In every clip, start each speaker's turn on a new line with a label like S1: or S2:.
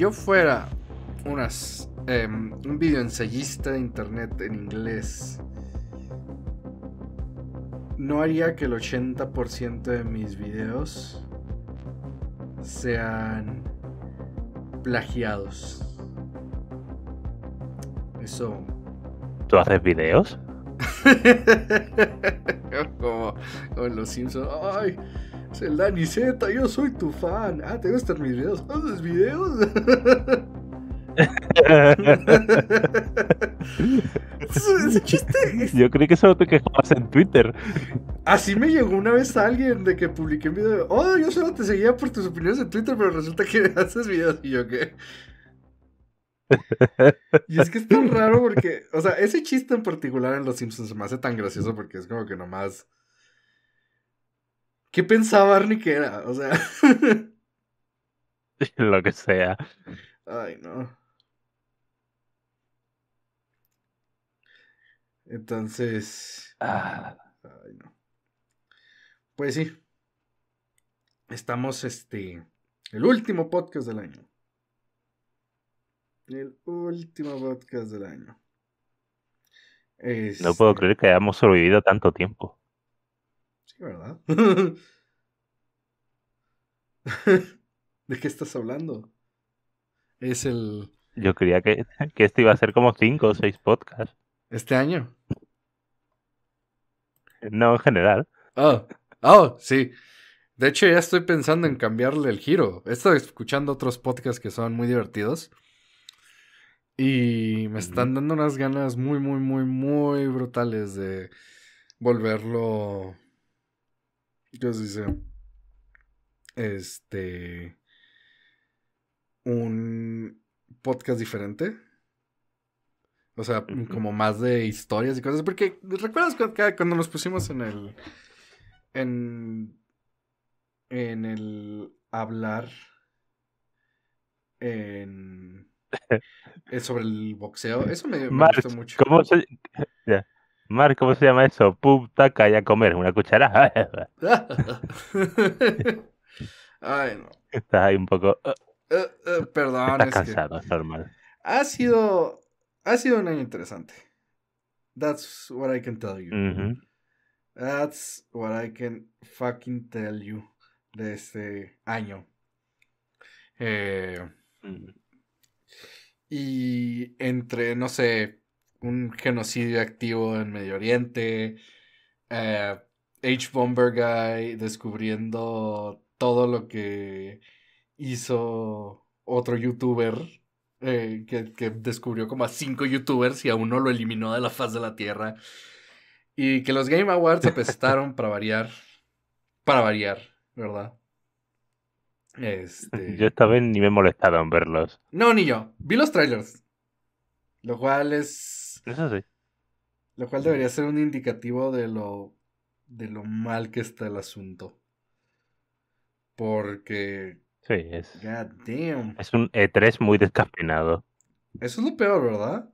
S1: yo fuera unas, em, un video ensayista de internet en inglés, no haría que el 80% de mis videos sean plagiados. Eso.
S2: ¿Tú haces videos?
S1: como, los Simpsons. ¡Ay! Es el Dani Z, yo soy tu fan. Ah, ¿te gustan mis videos? ¿Haces videos? Ese chiste.
S2: Yo creí que solo te quejabas en Twitter.
S1: Así me llegó una vez alguien de que publiqué un video. Oh, yo solo te seguía por tus opiniones en Twitter, pero resulta que haces videos y yo qué. Y es que es tan raro porque, o sea, ese chiste en particular en Los Simpsons se me hace tan gracioso porque es como que nomás ¿Qué pensaba Arnie que era? O sea.
S2: Lo que sea.
S1: Ay, no. Entonces. Ah. Ay, no. Pues sí. Estamos, este. El último podcast del año. El último podcast del año. No puedo
S2: este creer que hayamos sobrevivido tanto tiempo.
S1: ¿verdad? ¿De qué estás hablando? Es el.
S2: Yo creía que, que este iba a ser como cinco o seis podcasts.
S1: ¿Este año? No, en general. Oh, oh, sí. De hecho, ya estoy pensando en cambiarle el giro. He estado escuchando otros podcasts que son muy divertidos. Y me están dando unas ganas muy, muy, muy, muy brutales de volverlo yo dice, este, un podcast diferente. O sea, como más de historias y cosas. Porque, ¿recuerdas cuando nos pusimos en el, en, en el hablar en, eh, sobre el boxeo? Eso me, gustó mucho. ¿cómo
S2: Mar, ¿cómo se llama eso? Pup taca y a comer, una cucharada.
S1: Ay, no.
S2: Estás ahí un poco. Uh, eh,
S1: eh, eh, perdón. Estás es cansado, que... normal. Ha sido, ha sido un año interesante. That's what I can tell you. That's what I can fucking tell you de este año. Mm. y entre, no sé, un genocidio activo en Medio Oriente, eh, H. Bomber Guy descubriendo todo lo que hizo otro youtuber eh, que, descubrió como a cinco youtubers y a uno lo eliminó de la faz de la tierra. Y que los Game Awards se apestaron para variar. Para variar, ¿verdad? Este
S2: yo esta vez ni me molestaron verlos.
S1: No, ni yo. Vi los trailers. Lo cual es eso sí. Lo cual debería ser un indicativo de lo. de lo mal que está el asunto. Porque. Sí, es. Es
S2: un E3 muy descafeinado.
S1: Eso es lo peor, ¿verdad?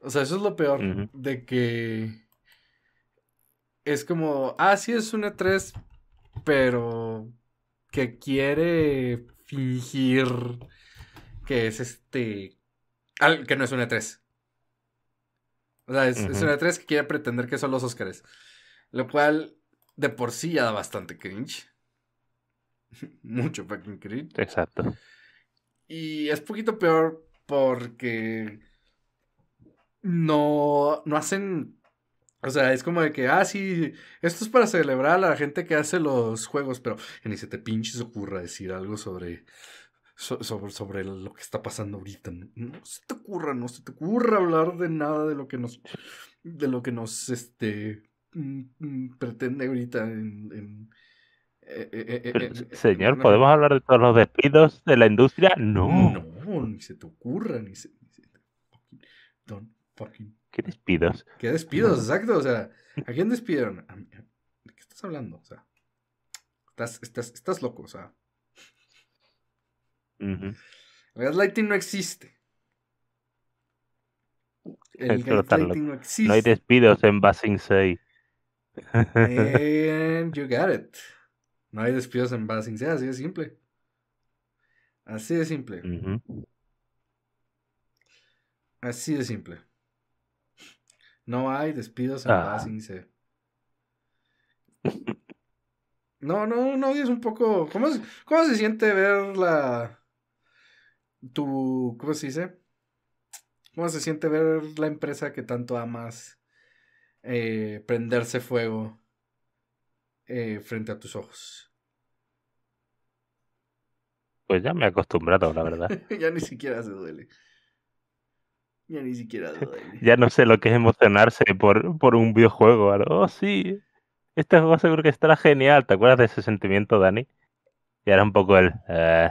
S1: O sea, eso es lo peor. De que. Es como. Ah, sí, es un E3. Pero. Que quiere fingir que es este. Al, que no es un E3. O sea, es, una actriz e que quiere pretender que son los Oscars, Lo cual de por sí ya da bastante cringe. Mucho fucking cringe. Exacto. Y es poquito peor porque no, no hacen o sea, es como de que, ah, sí, esto es para celebrar a la gente que hace los juegos, pero ni se te pinches ocurra decir algo sobre, sobre, sobre lo que está pasando ahorita. No, se te ocurra, no se te ocurra hablar de nada de lo que nos, de lo que nos, este, mm, mm, pretende ahorita en, eh, eh, eh, Señor, ¿podemos hablar
S2: de todos los despidos de la industria? No.
S1: No, ni se te ocurra, ni se. fucking...
S2: ¿Qué despidos?
S1: ¿Qué despidos? Exacto. O sea, ¿a quién despidieron? ¿De qué estás hablando? O sea, estás, estás, estás loco. O sea, -huh. El gaslighting no existe. El gaslighting no existe. No hay
S2: despidos en Basing 6.
S1: And you got it. No hay despidos en Basing 6, así de simple. Así de simple. Uh -huh. Así de simple. No hay despidos en ah. Basing 6. No, no, no, es un poco. ¿Cómo, es, ¿Cómo se siente ver la, tu, ¿cómo se dice? ¿Cómo se siente ver la empresa que tanto amas eh, prenderse fuego eh, frente a tus ojos?
S2: Pues ya me he acostumbrado, la verdad.
S1: ya ni siquiera se duele. Ya ni siquiera duele.
S2: ya no sé lo que es emocionarse por, por un videojuego. Oh, sí. Este juego seguro que estará genial. ¿Te acuerdas de ese sentimiento, Dani? Y era un poco el...
S1: Eh,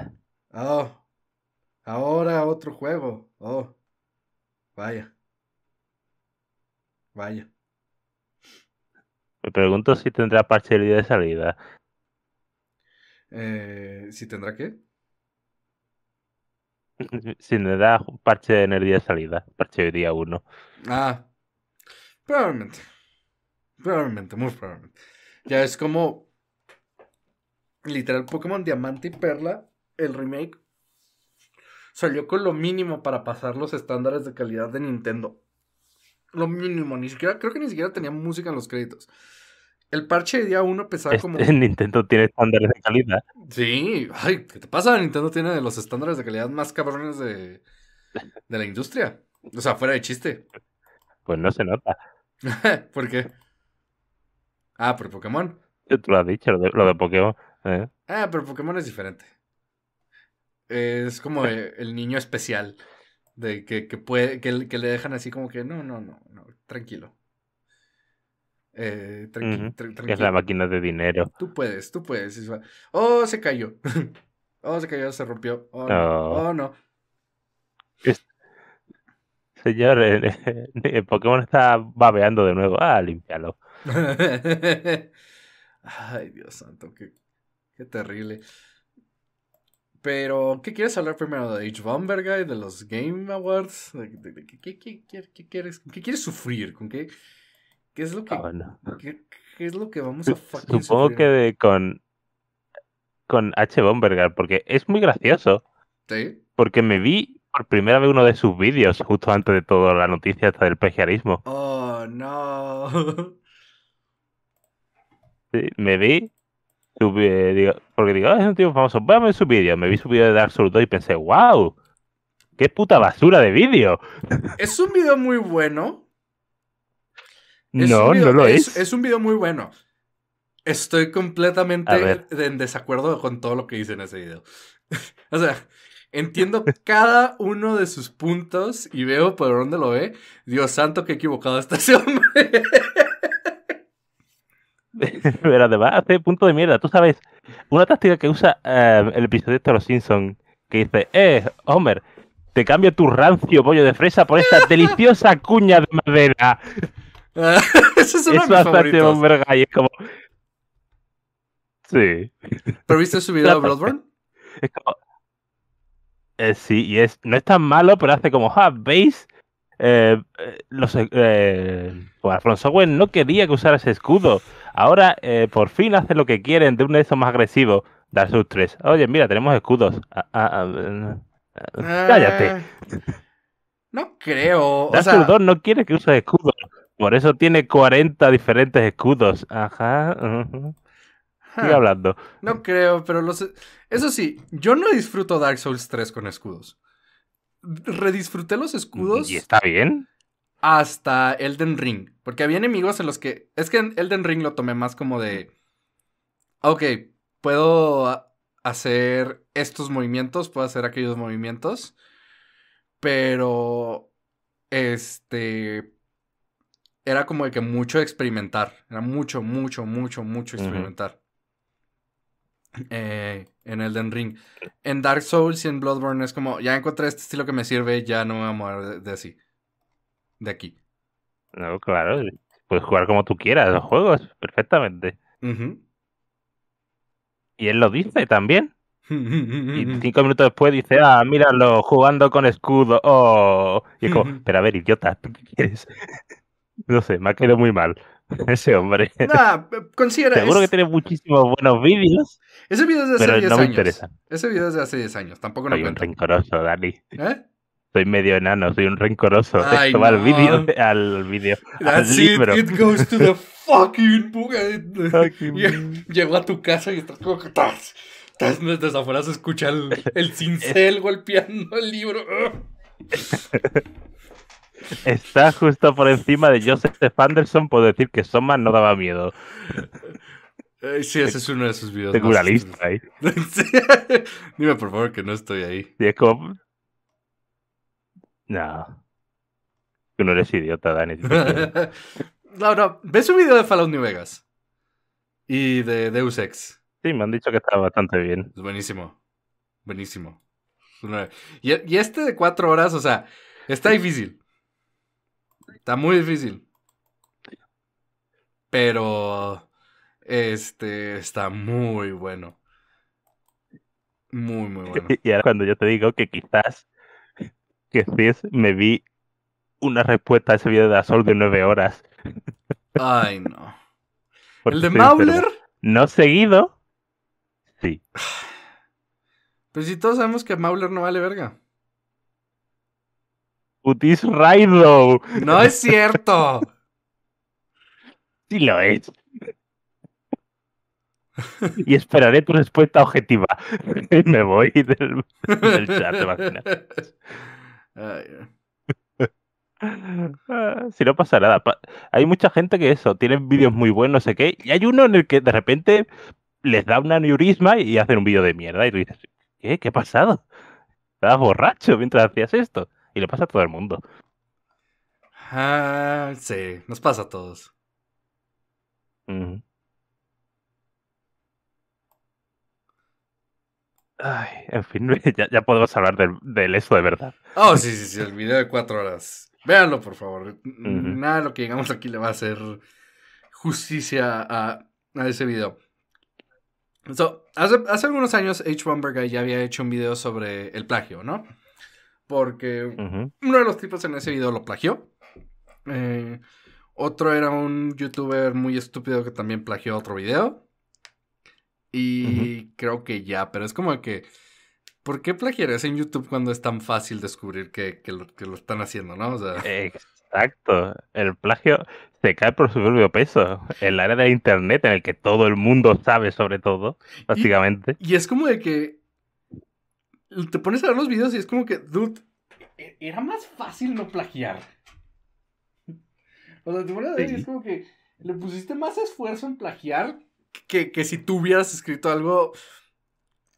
S1: oh. Ahora otro juego. Oh, vaya. Vaya.
S2: Me pregunto si tendrá parche de salida.
S1: Eh, ¿Si tendrá qué?
S2: Si me da parche de energía de salida,
S1: parche de día 1. Ah, probablemente. Probablemente, muy probablemente. Ya es como. Literal, Pokémon Diamante y Perla, el remake salió con lo mínimo para pasar los estándares de calidad de Nintendo. Lo mínimo, ni siquiera, creo que ni siquiera tenía música en los créditos. El parche de día uno pesaba este, como.
S2: Nintendo tiene estándares de calidad.
S1: Sí, ay, ¿qué te pasa? Nintendo tiene de los estándares de calidad más cabrones de, la industria. O sea, fuera de chiste.
S2: Pues no se nota.
S1: ¿Por qué? Ah, por Pokémon.
S2: Tú lo has dicho, lo de, Pokémon. ¿eh?
S1: Ah, pero Pokémon es diferente. Es como el niño especial. De que, puede, que, le dejan así como que no, no, no, no tranquilo. Eh, es la máquina de dinero. Tú puedes, tú puedes. Oh, se cayó. oh, se cayó, se rompió. Oh, no. Oh, oh no.
S2: Señor, el, eh, eh, Pokémon está babeando de nuevo. Ah, límpialo.
S1: Ay, Dios santo, qué terrible. Pero, ¿qué quieres hablar primero? ¿De H. Bomberga y ¿De los Game Awards? ¿De, qué quieres, sufrir? ¿Con qué? ¿Qué es lo que, ah, vamos a fucking Supongo
S2: que con, con H. Bomberger, porque es muy gracioso. Sí. Porque me vi por primera vez uno de sus vídeos justo antes de toda la noticia hasta del pejiarismo.
S1: Oh, no.
S2: Sí, me vi porque digo, es un tipo famoso, voy a ver su vídeo. Me vi su vídeo de Dark Souls y pensé, wow, qué puta basura de vídeo.
S1: Es un vídeo muy bueno. no, no lo es, es. un vídeo muy bueno. Estoy completamente en desacuerdo con todo lo que hice en ese video. o sea, entiendo cada uno de sus puntos y veo por dónde lo ve. Dios santo, qué equivocado está ese hombre.
S2: pero además hace punto de mierda. Tú sabes, una táctica que usa eh, el episodio este de los Simpsons, que dice, eh, Homer, te cambio tu rancio pollo de fresa por esta deliciosa cuña de madera.
S1: Eso es, uno bastante Homer
S2: Guy, es como... Sí. ¿Pero viste su video de Bloodborne? Es como... Eh, sí, y es, no es tan malo, pero hace como, ah, ¿veis? Eh, eh, los, eh, pues no quería que usara ese escudo. Ahora eh, por fin hace lo que quieren de un eso más agresivo. Dark Souls 3. Oye, mira, tenemos escudos. Ah, ah, ah, cállate.
S1: No creo. Dark Souls 2
S2: no quiere que uses escudos. Por eso tiene 40 diferentes escudos. Ajá. hablando.
S1: No creo, pero los... eso sí, yo no disfruto Dark Souls 3 con escudos redisfruté los escudos. ¿Y está bien? Hasta Elden Ring. Porque había enemigos en los que. Es que en Elden Ring lo tomé más como de. Ok, puedo hacer estos movimientos, puedo hacer aquellos movimientos. Pero. Este. Era como de que mucho experimentar. Era mucho, mucho, mucho, mucho experimentar. eh, en Elden Ring. En Dark Souls y en Bloodborne es como, ya encontré este estilo que me sirve, ya no me voy a mover de, así. De aquí.
S2: No, claro. Puedes jugar como tú quieras los juegos, perfectamente. Y él lo dice también. y cinco minutos después dice, ah, míralo, jugando con escudo. Oh. Y es como, pero a ver, idiota, qué quieres? no sé, me ha quedado muy mal. ese hombre. Nah, eh,
S1: considera. Seguro que tiene
S2: muchísimos buenos vídeos.
S1: Ese video es de hace 10 años. Me interesa. Ese video es de hace 10 años, tampoco Soy no un
S2: rencoroso, Dani. ¿Eh? Soy medio enano, soy un rencoroso. Ay, Esto no. al vídeo. Al Libro. It goes to the
S1: fucking book. Llegó a tu casa y estás como que. estás. Desde afuera se escucha el cincel golpeando el libro.
S2: Está justo por encima de Joseph Anderson por decir que Soma no daba miedo.
S1: Eh, sí, ese es uno de sus videos. Tengo lista ahí. Dime por favor que no estoy ahí. Y No. Tú no
S2: eres idiota, Dani.
S1: no, ¿Ves un video de Fallout New Vegas? Y de Deus Ex. Sí, me han dicho que está bastante bien. Es buenísimo. Buenísimo. y este de cuatro horas, o sea, está difícil. Está muy difícil. Pero. Este. Está muy bueno.
S2: Muy, muy bueno. Y ahora cuando yo te digo que quizás. Que me vi una respuesta a ese video de Azul de nueve horas.
S1: Ay, no.
S2: ¿El de Mauler? No seguido. Sí.
S1: Pues si todos sabemos que Mauler no vale verga
S2: putis No es cierto. Sí lo es. Y esperaré tu respuesta objetiva. Me voy del, chat, eh. ah, Si no pasa nada. Hay mucha gente que eso, tienen vídeos muy buenos, no sé qué, y hay uno en el que de repente les da un aneurisma y hacen un vídeo de mierda y tú dices, ¿qué? ¿Qué ha pasado? Estabas borracho mientras hacías esto. Y le pasa a todo el mundo.
S1: Ah, sí, nos pasa a todos.
S3: Ay,
S2: en fin, ya, podemos hablar del, eso de verdad.
S1: Oh, sí, sí, sí, el video de cuatro horas. Véanlo, por favor. Nada de lo que llegamos aquí le va a hacer justicia a, a ese video. So, hace, hace, algunos años, H. Bomberguy ya había hecho un video sobre el plagio, ¿no? porque uno de los tipos en ese video lo plagió. Eh, otro era un youtuber muy estúpido que también plagió otro video. Y creo que ya, pero es como que... ¿Por qué plagiarías en YouTube cuando es tan fácil descubrir que, lo, que lo, están haciendo, no?
S2: Exacto. El plagio se cae por su propio peso. El área de Internet en el que todo el mundo sabe sobre todo, básicamente. y es como de que
S1: te pones a ver los videos y es como que, dude, e-, era más fácil no plagiar. O sea, te pones a ver es como que le pusiste más esfuerzo en plagiar que, que si tú hubieras escrito algo,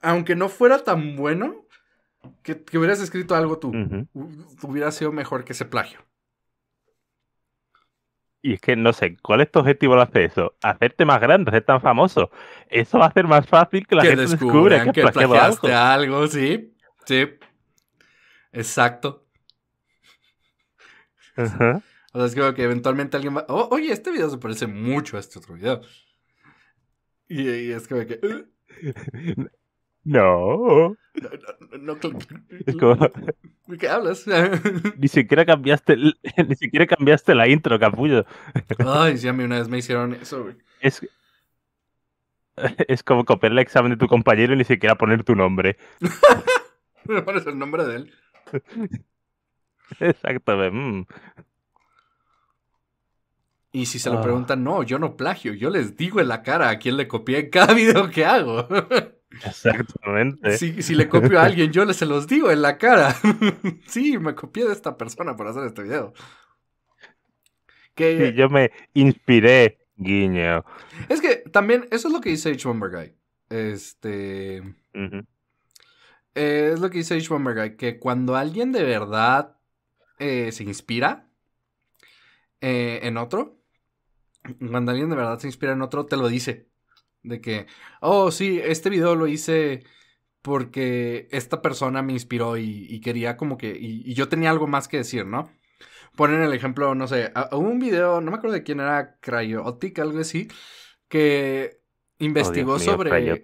S1: aunque no fuera tan bueno, que, hubieras escrito algo tú, hubiera sido mejor que ese plagio.
S2: Y es que no sé, ¿cuál es tu objetivo al hacer eso? Hacerte más grande, ser tan famoso. Eso va a ser más fácil que la gente descubra que, que plagiaste
S1: algo. algo. Sí, sí. Exacto. O sea, es como que eventualmente alguien va. Oh, oye, este video se parece mucho a este otro video. Y, es como que.
S2: Uh". No.
S1: No, ¿Qué hablas?
S2: ni siquiera cambiaste ni siquiera cambiaste la intro, capullo. Ay,
S1: sí, a mí una vez me hicieron eso,
S2: Es, como copiar el examen de tu compañero y ni siquiera poner tu nombre.
S1: Me pones el nombre de él. Exactamente. Mm. Y si se lo ah. preguntan, no, yo no plagio, yo les digo en la cara a quien le copié cada video que hago.
S2: Exactamente. Si, le copio a alguien,
S1: yo se los digo en la cara. sí, me copié de esta persona Por hacer este video.
S2: Que, sí, yo me inspiré, guiño.
S1: Es que también, eso es lo que dice H. Guy. Este. Eh, es lo que dice H. Guy, que cuando alguien de verdad eh, se inspira eh, en otro, cuando alguien de verdad se inspira en otro, te lo dice. De que, oh, sí, este video lo hice porque esta persona me inspiró y, quería como que, y, yo tenía algo más que decir, ¿no? Ponen el ejemplo, no sé, hubo un video, no me acuerdo de quién era, Cryotic, algo así, que oh, investigó sobre... ¿Eh?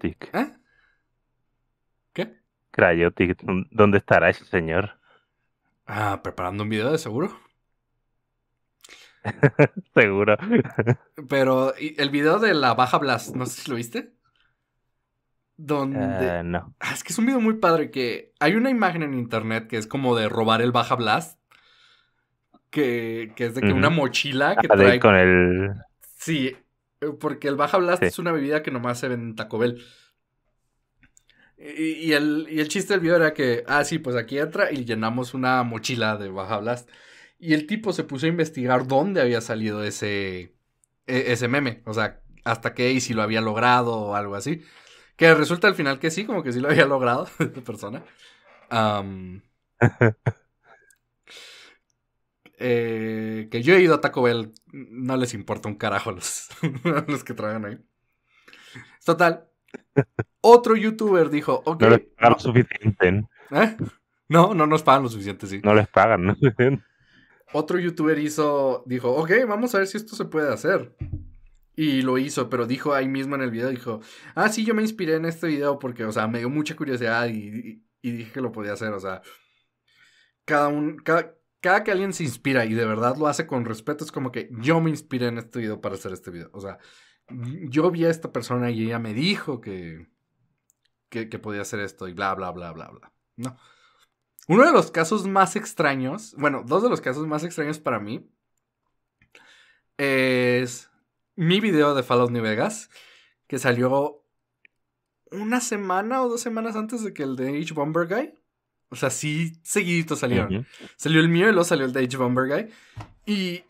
S1: ¿Qué?
S2: Cryotic, ¿dónde estará ese señor?
S1: Ah, preparando un video de seguro. Seguro. Pero el video de la baja Blast no sé si lo viste. Donde. Ah, ah, es que es un video muy padre que hay una imagen en internet que es como de robar el baja Blast. Que, que es de que una mochila que ah, trae. con el. Sí, eh, porque el baja Blast es una bebida que nomás se vende en Taco Bell. Y, el, y el chiste del video era que, ah, sí, pues aquí entra y llenamos una mochila de baja Blast. Y el tipo se puso a investigar dónde había salido ese, e, ese meme. O sea, hasta qué y si lo había logrado o algo así. Que resulta al final que sí, como que sí lo había logrado esta persona. Eh, que yo he ido a Taco Bell, no les importa un carajo los, que traen ahí. Total. Otro youtuber dijo, No les pagan lo
S2: suficiente.
S1: ¿eh? No, no nos pagan lo suficiente, sí. No
S2: les pagan, ¿no?
S1: otro youtuber hizo, dijo, ok, vamos a ver si esto se puede hacer. Y lo hizo, pero dijo ahí mismo en el video, dijo, ah, sí, yo me inspiré en este video porque, o sea, me dio mucha curiosidad y, y, dije que lo podía hacer, o sea, cada un, cada que alguien se inspira y de verdad lo hace con respeto, es como que yo me inspiré en este video para hacer este video, o sea, yo vi a esta persona y ella me dijo que, que, que podía hacer esto y bla, bla, bla, bla, bla, ¿no? Uno de los casos más extraños, bueno, dos de los casos más extraños para mí es mi video de Fallout New Vegas, que salió una semana o dos semanas antes de que el de HBomberGuy, Guy. O sea, sí, seguidito salieron. Salió el mío y luego salió el de HBomberGuy, Guy. Y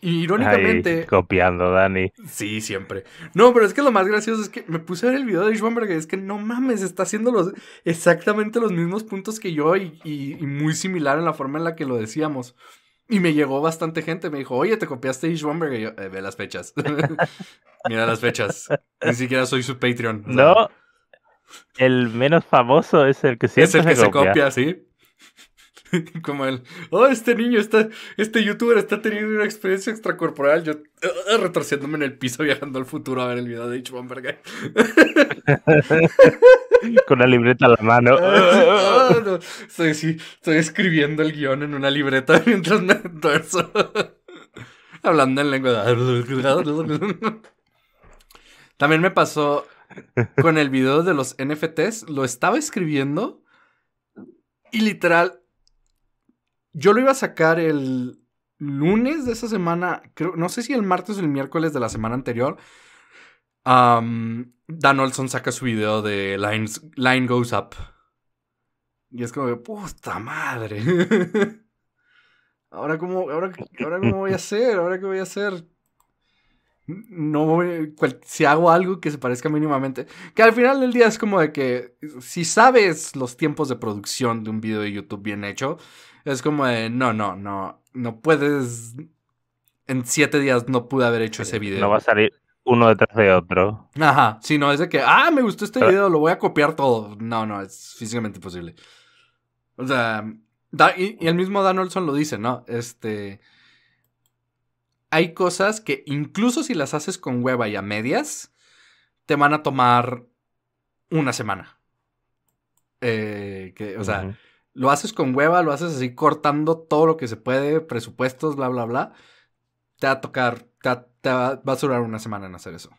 S1: Irónicamente.
S2: copiando, Dani. Sí, siempre.
S1: No, pero es que lo más gracioso es que me puse a ver el video de y Es que no mames, está haciendo los, exactamente los mismos puntos que yo y, muy similar en la forma en la que lo decíamos. Y me llegó bastante gente. Me dijo, oye, te copiaste de Y yo, eh, ve las fechas. Mira las fechas. Ni siquiera soy su Patreon.
S2: no. El menos famoso es el que siempre se copia
S1: sí. Como el, oh, este niño está, este youtuber está teniendo una experiencia extracorporal, yo eh, eh, retorciéndome en el piso viajando al futuro a ver el video de H.
S2: Con la libreta a la mano.
S1: Ah, estoy, escribiendo el guión en una libreta mientras me torso. Hablando en lengua. También me pasó con el video de los NFTs, lo estaba escribiendo y literal yo lo iba a sacar el lunes de esa semana, creo, no sé si el martes o el miércoles de la semana anterior. Dan Olson saca su video de Line Goes Up. Y es como, puta madre. ahora, cómo, ahora, ahora cómo voy a hacer, ahora qué voy a hacer no si hago algo que se parezca mínimamente, que al final del día es como de que si sabes los tiempos de producción de un video de YouTube bien hecho, es como de, no, no, no, no puedes. En siete días no pude haber hecho ese eh, video. No va a salir
S2: uno detrás de otro.
S1: Ajá, Si no, es de que, ah, me gustó este video, lo voy a copiar todo. No, no, es físicamente imposible. O sea, y, el mismo Dan Olson lo dice, ¿no? Este. Hay cosas que incluso si las haces con hueva y a medias, te van a tomar una semana. Eh, que, o sea, lo haces con hueva, lo haces así cortando todo lo que se puede, presupuestos, bla, bla, bla, te va a tocar, te va, a durar una semana en hacer eso.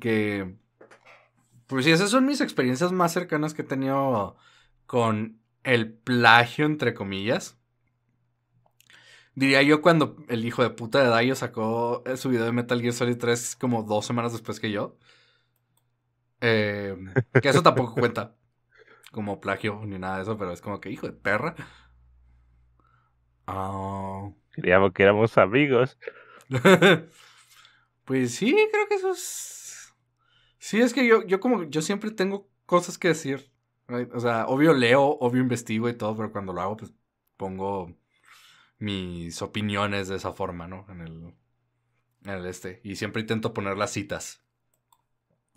S1: Que, pues sí, esas son mis experiencias más cercanas que he tenido con el plagio, entre comillas. Diría yo cuando el hijo de puta de Dayo sacó eh, su video de Metal Gear Solid 3 como dos semanas después que yo. Eh, que eso tampoco cuenta como plagio ni nada de eso, pero es como que hijo de perra. Creíamos ah. que éramos amigos. pues sí, creo que eso es. Sí, es que yo, yo como yo siempre tengo cosas que decir. O sea, obvio leo, obvio investigo y todo, pero cuando lo hago, pues pongo mis opiniones de esa forma, ¿no? En el, en el este. Y siempre intento poner las citas.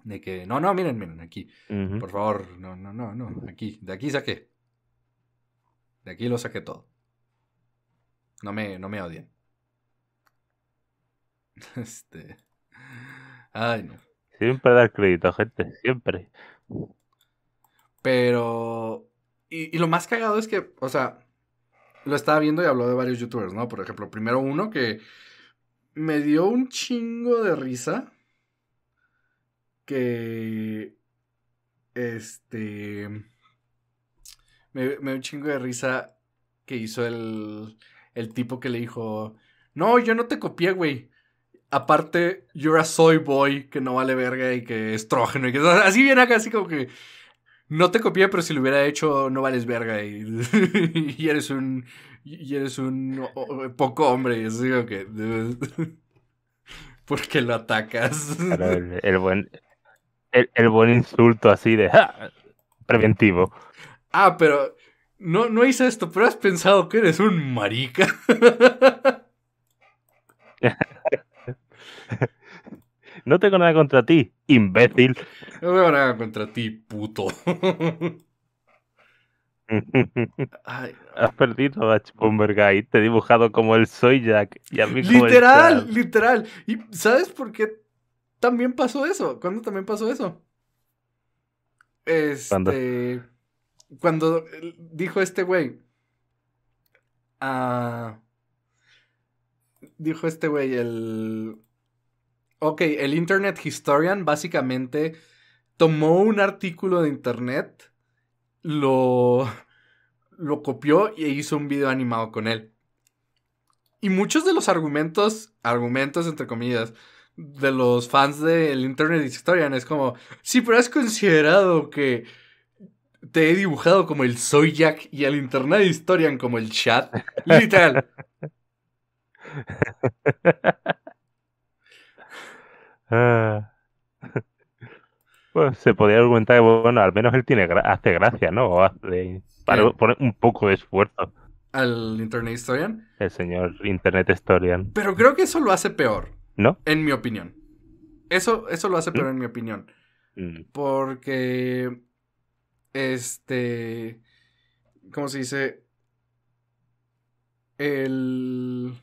S1: De que, no, no, miren, miren, aquí. Por favor, no, no, no, no. Aquí, de aquí saqué. De aquí lo saqué todo. No me, no me odien. Este. Ay, no.
S2: Siempre dar crédito, gente, siempre.
S1: Pero. Y, y, lo más cagado es que, o sea, lo estaba viendo y habló de varios youtubers, ¿no? Por ejemplo, primero uno que me dio un chingo de risa que este me, me un chingo de risa que hizo el, el tipo que le dijo, no, yo no te copié, güey. Aparte, you're a soy boy que no vale verga y que es trógeno y que así viene acá, así como que no te copié, pero si lo hubiera hecho, no vales verga y, y eres un y eres un poco hombre y así como que porque lo atacas.
S2: el buen el, buen insulto así de preventivo.
S1: Ah, pero no, no hice esto, pero has pensado que eres un marica.
S2: no tengo nada contra ti, imbécil.
S1: No tengo nada contra ti, puto. Has perdido
S2: a Guy. Te he dibujado como el Soy Jack. literal,
S1: literal. ¿Y sabes por qué también pasó eso. ¿Cuándo también pasó eso? Este. Cuando dijo este güey. Ah, dijo este güey, el. Ok, el Internet Historian básicamente tomó un artículo de internet, lo. lo copió y hizo un video animado con él. Y muchos de los argumentos, argumentos entre comillas, de los fans del Internet Historian. Es como, sí, pero has considerado que te he dibujado como el Soy Jack y al Internet Historian como el chat. Literal.
S2: Pues se podría argumentar bueno, al menos él tiene hace gracia, ¿no? para poner un poco de esfuerzo.
S1: ¿Al Internet Historian?
S2: El señor Internet Historian.
S1: Pero creo que eso lo hace peor. ¿No? En mi opinión. Eso, eso lo hace, ¿Mm? pero en mi opinión. Mm. Porque. Este. ¿Cómo se dice? El.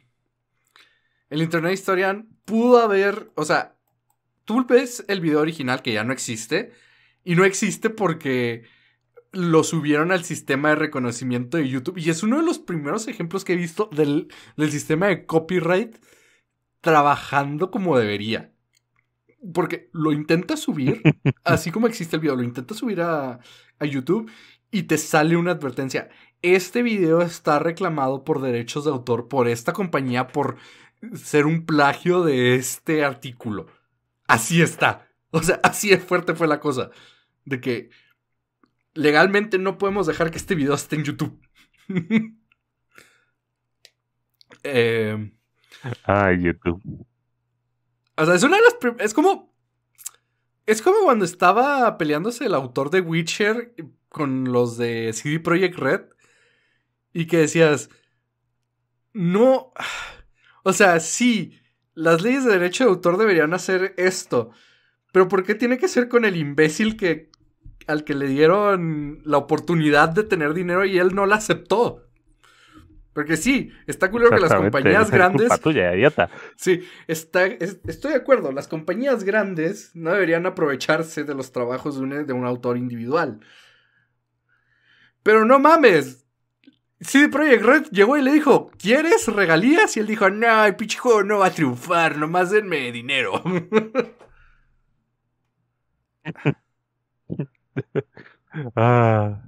S1: El Internet Historian pudo haber. O sea, tú ves el video original que ya no existe. Y no existe porque lo subieron al sistema de reconocimiento de YouTube. Y es uno de los primeros ejemplos que he visto del, del sistema de copyright trabajando como debería. Porque lo intenta subir, así como existe el video, lo intenta subir a, YouTube y te sale una advertencia. Este video está reclamado por derechos de autor por esta compañía por ser un plagio de este artículo. Así está. O sea, así de fuerte fue la cosa. De que legalmente no podemos dejar que este video esté en YouTube. eh,
S2: Ay, YouTube.
S1: O sea, es una de las. Es como. Es como cuando estaba peleándose el autor de Witcher con los de CD Projekt Red. Y que decías. No. O sea, sí. Las leyes de derecho de autor deberían hacer esto. Pero ¿por qué tiene que ser con el imbécil que. al que le dieron la oportunidad de tener dinero y él no la aceptó? Porque sí, está culero que las compañías grandes. Sí, está, estoy de acuerdo. Las compañías grandes no deberían aprovecharse de los trabajos de un, autor individual. Pero no mames. CD Projekt Red llegó y le dijo: ¿Quieres regalías? Y él dijo: No, el pinche no va a triunfar, nomás denme dinero.
S2: Ah.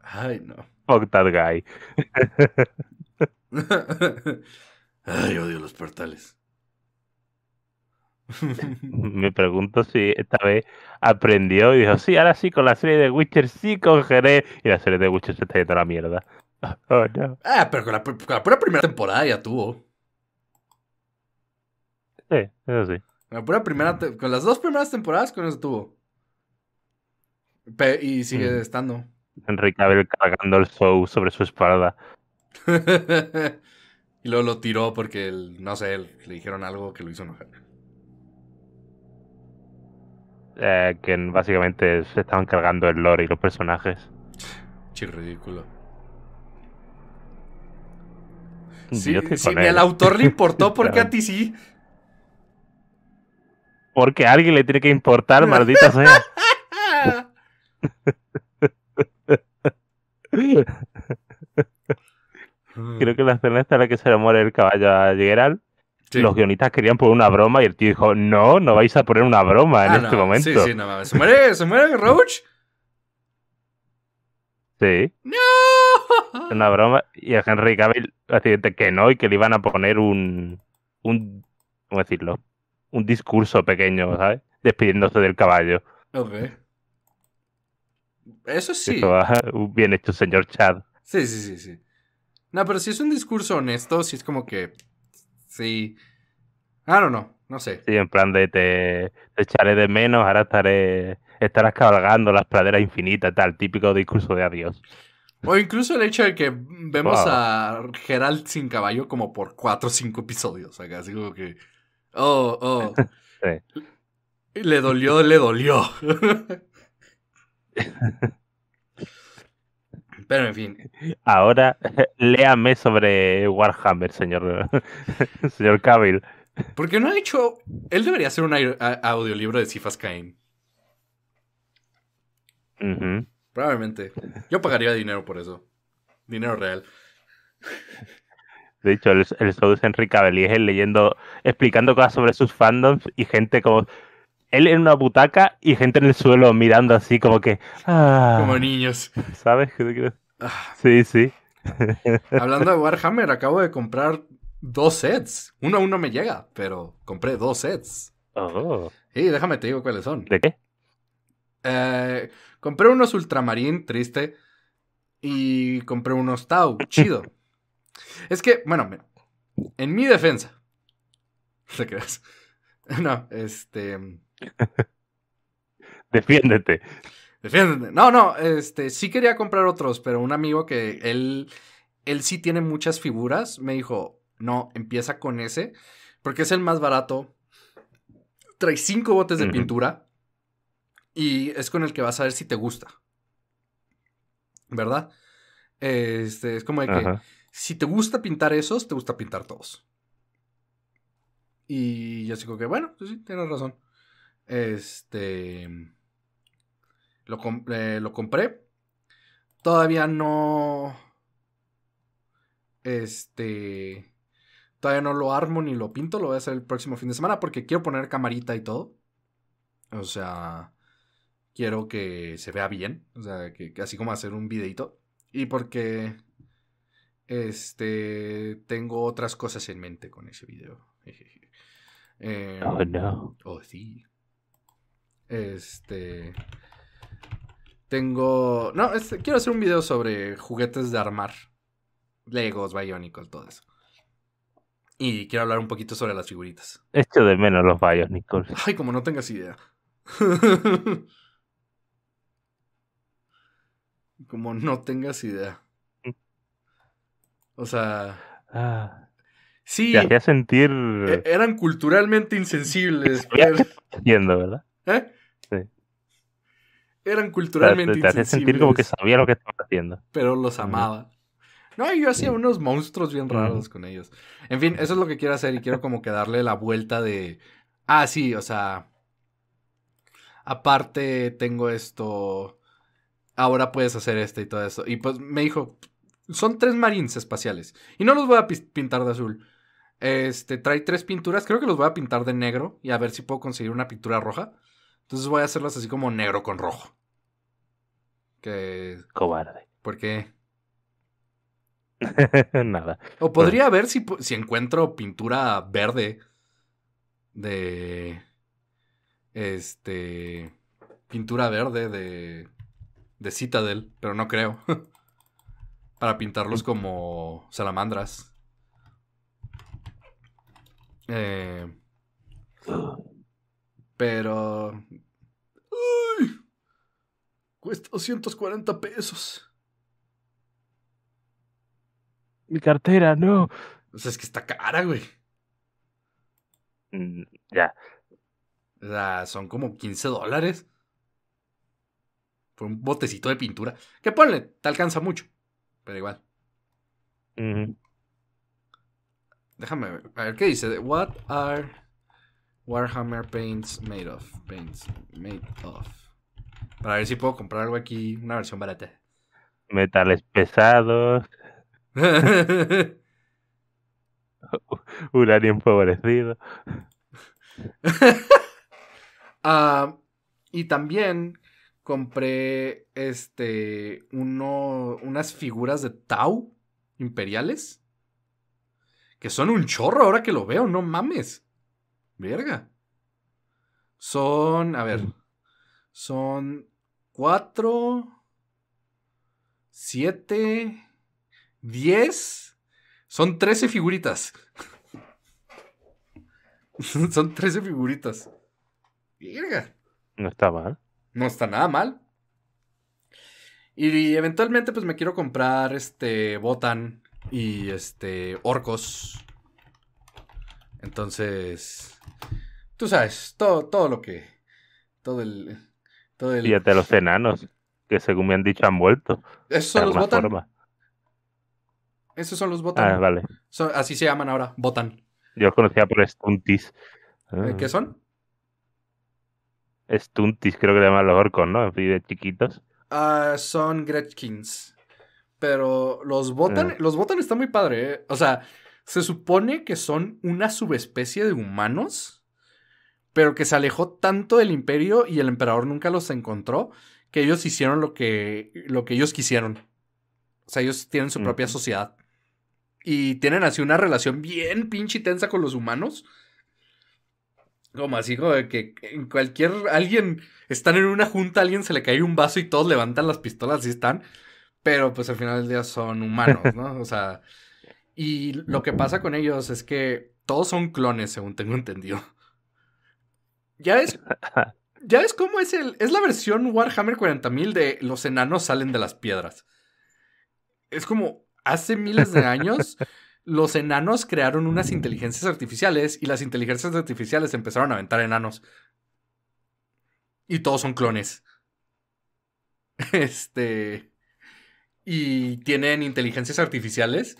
S1: Ay, no.
S2: Fuck that guy.
S1: Ay, odio los portales.
S2: Me pregunto si esta vez aprendió y dijo, sí, ahora sí, con la serie de Witcher sí cogeré. Y la serie de Witcher se está yendo a la mierda. Oh,
S1: ah, pero con la, pura primera temporada ya tuvo. Sí, eso sí. Con, las dos primeras temporadas con eso tuvo. y sigue mm. estando.
S2: Enrique Abel cargando el show sobre su espalda.
S1: y luego lo tiró porque, el, no sé, él le dijeron algo que lo hizo enojar.
S2: Eh, que básicamente se estaban cargando el lore y los personajes.
S1: Che, ridículo.
S2: Sí, el ni al autor le importó, porque a ti sí? Porque a alguien le tiene que importar, maldita sea. Mm. Creo que la escena está la que se le muere el caballo a Geralt. Los guionistas querían poner una broma y el tío dijo, no, no vais a poner una broma en ah, este momento. Sí, no
S1: ¿Se muere, ¿se muere Roach? Sí. ¡No!
S2: Una broma. Y a Henry Cavill que no y que le iban a poner un, un ¿cómo decirlo? Un discurso pequeño, ¿sabes? Despidiéndose del caballo.
S1: Ok. Eso sí.
S2: bien hecho señor Chad.
S1: Sí, sí, sí, sí. No, pero si es un discurso honesto, si es como que. Sí. Ah, no, no, no sé.
S2: Sí, en plan de te, echaré de menos, ahora estaré. Estarás cabalgando las praderas infinitas, tal, típico discurso de adiós.
S1: O incluso el hecho de que vemos a Geralt sin caballo como por cuatro o cinco episodios. Acá, así como que. Oh, oh. sí. Le dolió, le dolió. Pero en fin.
S2: Ahora léame sobre Warhammer, señor, señor Cavill.
S1: Porque no ha hecho. Él debería hacer un audiolibro de Cifas Cain. Probablemente. Yo pagaría dinero por eso. Dinero real.
S2: De hecho, el, el show Henry Cavill y es él leyendo, explicando cosas sobre sus fandoms y gente como él en una butaca y gente en el suelo mirando así como que...
S1: Ah, como niños.
S2: ¿Sabes qué te ah. Sí, sí. Hablando de
S1: Warhammer, acabo de comprar dos sets. Uno a no me llega, pero compré dos sets. Oh. sí Y déjame te digo cuáles son. ¿De qué? Eh, compré unos ultramarín, triste. Y compré unos Tau, chido. es que, bueno, en mi defensa. ¿Te crees? No, este.
S2: Defiéndete.
S1: Defiéndete. No, no, este, sí quería comprar otros, pero un amigo que él, él sí tiene muchas figuras, me dijo, no, empieza con ese, porque es el más barato. Trae cinco botes de pintura y es con el que vas a ver si te gusta. ¿Verdad? Este, es como de que si te gusta pintar esos, te gusta pintar todos. Y yo digo que, bueno, pues sí, tienes razón. Este. Eh, lo, compré. Todavía no. Este. Todavía no lo armo ni lo pinto. Lo voy a hacer el próximo fin de semana porque quiero poner camarita y todo. O sea. Quiero que se vea bien. O sea, que, así como hacer un videito. Y porque. Este. Tengo otras cosas en mente con ese video. Em, oh, no. Oh, sí. Este. Tengo. No, quiero hacer un video sobre juguetes de armar. Legos, Bionicles, todo eso. Y quiero hablar un poquito sobre las figuritas.
S2: Echo de menos los Bionicles.
S1: Ay, como no tengas idea. como no tengas idea. O sea. Ah. sí. sentir. E-, eran culturalmente insensibles. Pero...
S2: Pues. ¿verdad? ¿Eh?
S1: eran culturalmente te, te, sentir como que sabía lo que estaba haciendo. Pero los amaba. No, yo hacía unos monstruos bien raros con ellos. En fin, eso es lo que quiero hacer y quiero como que darle la vuelta de... Ah, sí, o sea... Aparte tengo esto... Ahora puedes hacer este y todo eso. Y pues me dijo, son tres marines espaciales. Y no los voy a pintar de azul. Este, trae tres pinturas. Creo que los voy a pintar de negro y a ver si puedo conseguir una pintura roja. Entonces voy a hacerlas así como negro con rojo. Que... Cobarde. ¿Por qué?
S2: Nada.
S1: O podría ver si, si encuentro pintura verde de... Este... Pintura verde de... De Citadel, pero no creo. Para pintarlos mm. como salamandras. Eh, pero... Cuesta 240 pesos.
S2: Mi cartera, no.
S1: O sea, es que está cara, güey. Mm, ya. O sea, son como 15 dólares. Por un botecito de pintura. Que ponle, te alcanza mucho. Pero igual. Déjame ver. A ver qué dice. What are Warhammer paints made of? Paints made of. Para ver si puedo comprar algo aquí, una versión barata.
S2: Metales pesados. Uranio empobrecido.
S1: Ah, y también compré este uno, unas figuras de Tau imperiales. Que son un chorro ahora que lo veo, no mames. Verga. Son, a ver, mm. son 4, 7, 10. Son 13 figuritas. Son 13 figuritas.
S2: No está mal.
S1: No está nada mal. Y eventualmente, pues me quiero comprar este Botan y este Orcos. Entonces, tú sabes, todo, todo lo que. Todo el, y
S2: los enanos, que según me han dicho han vuelto. ¿Esos son los botan?
S1: Esos son los ah, botan. Ah, vale. así se llaman ahora, botan.
S2: Yo los conocía por stuntis. ¿Eh, ¿Qué ah. son? Stuntis, creo que le llaman los orcos, ¿no? de chiquitos.
S1: Ah, son Gretchkins. Pero los botan, los botan está muy padres, ¿eh? O sea, se supone que son una subespecie de humanos pero que se alejó tanto del imperio y el emperador nunca los encontró, que ellos hicieron lo que, lo que ellos quisieron. O sea, ellos tienen su propia sociedad. Y tienen así una relación bien pinche tensa con los humanos. Como así, de que en cualquier. Alguien. Están en una junta, alguien se le cae un vaso y todos levantan las pistolas y están. Pero pues al final del día son humanos, ¿no? O sea. Y lo que pasa con ellos es que todos son clones, según tengo entendido. Ya es, ya cómo es el. Es la versión Warhammer 40.000 de los enanos salen de las piedras. Es como hace miles de años. los enanos crearon unas inteligencias artificiales y las inteligencias artificiales empezaron a aventar enanos. Y todos son clones. Este. Y tienen inteligencias artificiales,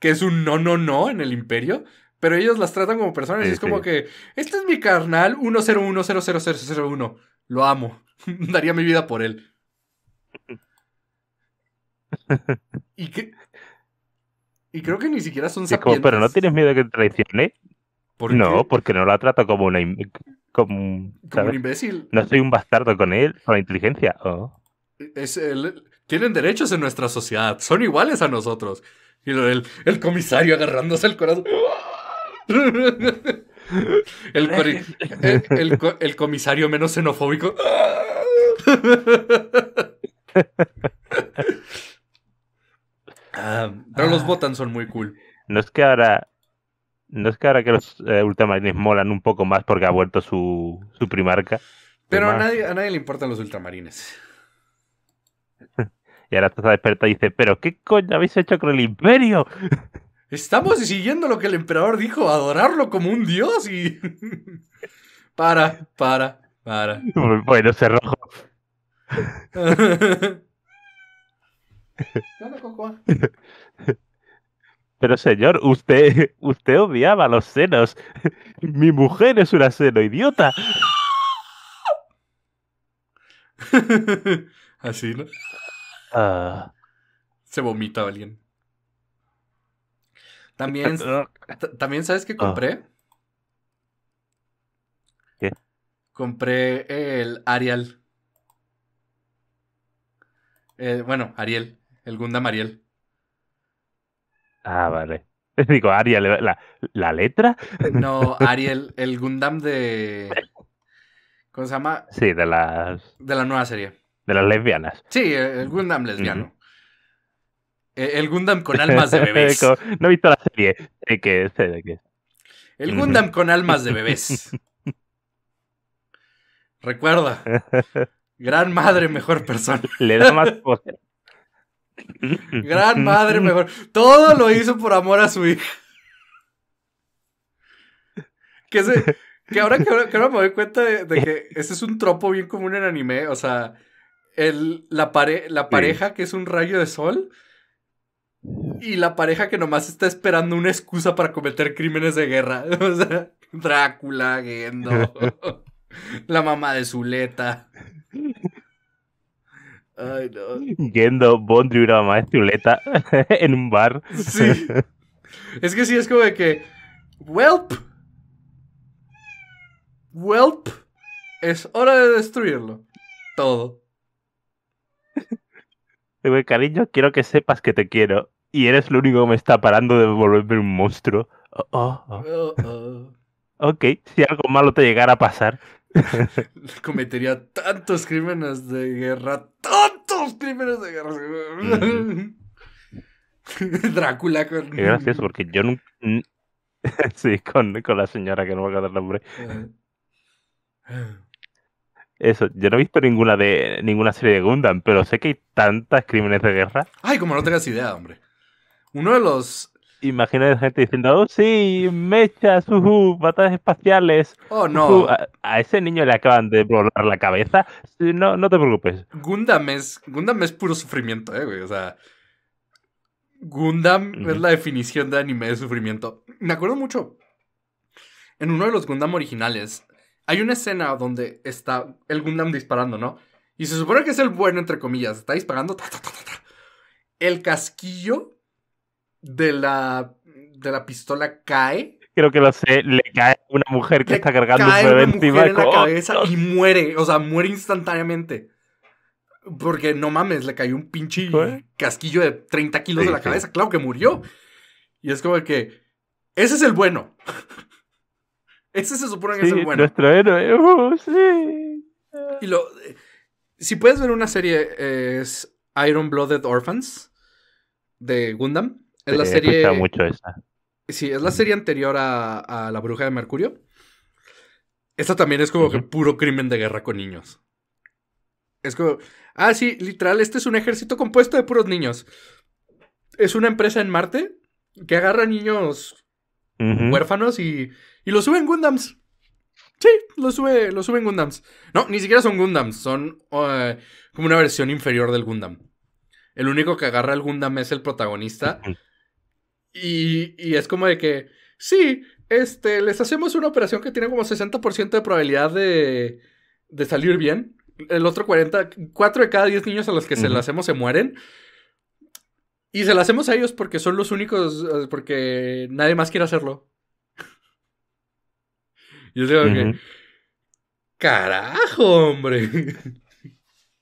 S1: que es un no, no, no en el imperio, pero ellos las tratan como personas y es como que, este es mi carnal 10100001. lo amo, daría mi vida por él. y Y creo que ni siquiera son sapientes. pero
S2: no tienes miedo que te traicione. ¿Por no, porque no la trato como una como, un, imbécil. No soy un bastardo con él, con la inteligencia.
S1: Es tienen derechos en nuestra sociedad, son iguales a nosotros. Y el, el comisario agarrándose el corazón. El, comisario menos xenofóbico. Ah, pero los ah. botan son muy cool.
S2: No es que ahora. No es que ahora que los eh, ultramarines molan un poco más porque ha vuelto su, su primarca. Pero a nadie,
S1: a nadie le importan los ultramarines.
S2: Y ahora toda desperta y dice, pero ¿qué coño habéis hecho con el imperio?
S1: Estamos siguiendo lo que el emperador dijo, adorarlo como un dios y... para, para, para.
S2: Bueno, rojo Pero señor, usted, usted odiaba los senos. Mi mujer es una seno idiota.
S1: Así, ¿no? Ah. Se vomita alguien. También, también sabes que ah. compré. ¿Qué? Compré el Ariel. Eh, bueno, Ariel, el Gundam Ariel.
S2: Ah, vale. Digo, Ariel, ¿la, letra? Eh, no, Ariel,
S1: el Gundam de. ¿Cómo se llama?
S2: Sí, de las.
S1: De la nueva serie.
S2: De las lesbianas.
S1: Sí, el Gundam lesbiano. Eh, el Gundam con almas de bebés.
S2: no he visto la serie. El Gundam con almas de bebés.
S1: Recuerda. Gran madre, mejor persona. Le da más poder. Gran madre, mejor. Todo lo hizo por amor a su hija. Que, ahora, que, ahora, me doy cuenta de, que ese es un tropo bien común en anime. O sea, el, la, la pareja que es un rayo de sol y la pareja que nomás está esperando una excusa para cometer crímenes de guerra. O sea, Drácula, Gendo, la mamá de Zuleta. Ay, no.
S2: Gendo, Bondri, una mamá de Zuleta en un bar. Sí.
S1: Es que sí, es como de que. Welp. Welp. Es hora de destruirlo. Todo.
S2: Cariño, quiero que sepas que te quiero y eres lo único que me está parando de volverme un monstruo. Oh,
S1: oh, oh.
S2: Ok, si algo malo te llegara a pasar.
S1: Cometería tantos crímenes de guerra, tantos crímenes de guerra. Drácula con... Qué gracioso,
S2: porque yo nunca... sí, con, la señora que no va a dar nombre.
S1: Eh.
S2: Eso, yo no he visto ninguna de ninguna serie de Gundam, pero sé que hay tantos crímenes de guerra.
S1: Ay, como no tengas idea, hombre. Uno de los.
S2: Imagina gente diciendo, oh, sí, mechas, uh, batallas espaciales. Oh, no. A, ese niño le acaban de volar la cabeza. No, no te preocupes.
S1: Gundam es, Gundam es puro sufrimiento, eh, güey. O sea, Gundam es la definición de anime de sufrimiento. Me acuerdo mucho. En uno de los Gundam originales, hay una escena donde está el Gundam disparando, ¿no? Y se supone que es el bueno, entre comillas. Está disparando. el casquillo de la, de la pistola cae.
S2: Creo que lo sé, le cae una mujer que está cargando cae un en la oh,
S1: cabeza y muere, o sea, muere instantáneamente. Porque no mames, le cayó un pinche casquillo de 30 kilos de la cabeza. Claro que murió. Y es como que. Ese es el bueno. ese se supone que es el bueno. Nuestro héroe.
S3: Uh, sí.
S1: Y eh, si puedes ver una serie, eh, es Iron Blooded Orphans de Gundam. Es la serie. mucho esa. Sí, es la serie anterior a, La Bruja de Mercurio. Esta también es como que puro crimen de guerra con niños. Es como. Ah, sí, literal, este es un ejército compuesto de puros niños. Es una empresa en Marte que agarra niños huérfanos y, y los sube en Gundams. Sí, los sube, en Gundams. No, ni siquiera son Gundams, son eh, como una versión inferior del Gundam. El único que agarra el Gundam es el protagonista. Y, es como de que, sí, este, les hacemos una operación que tiene como 60% de probabilidad de, de salir bien. El otro 40, 4 de cada 10 niños a los que se la hacemos se mueren. Y se la hacemos a ellos porque son los únicos, eh, porque nadie más quiere hacerlo. Yo digo que... Carajo, hombre.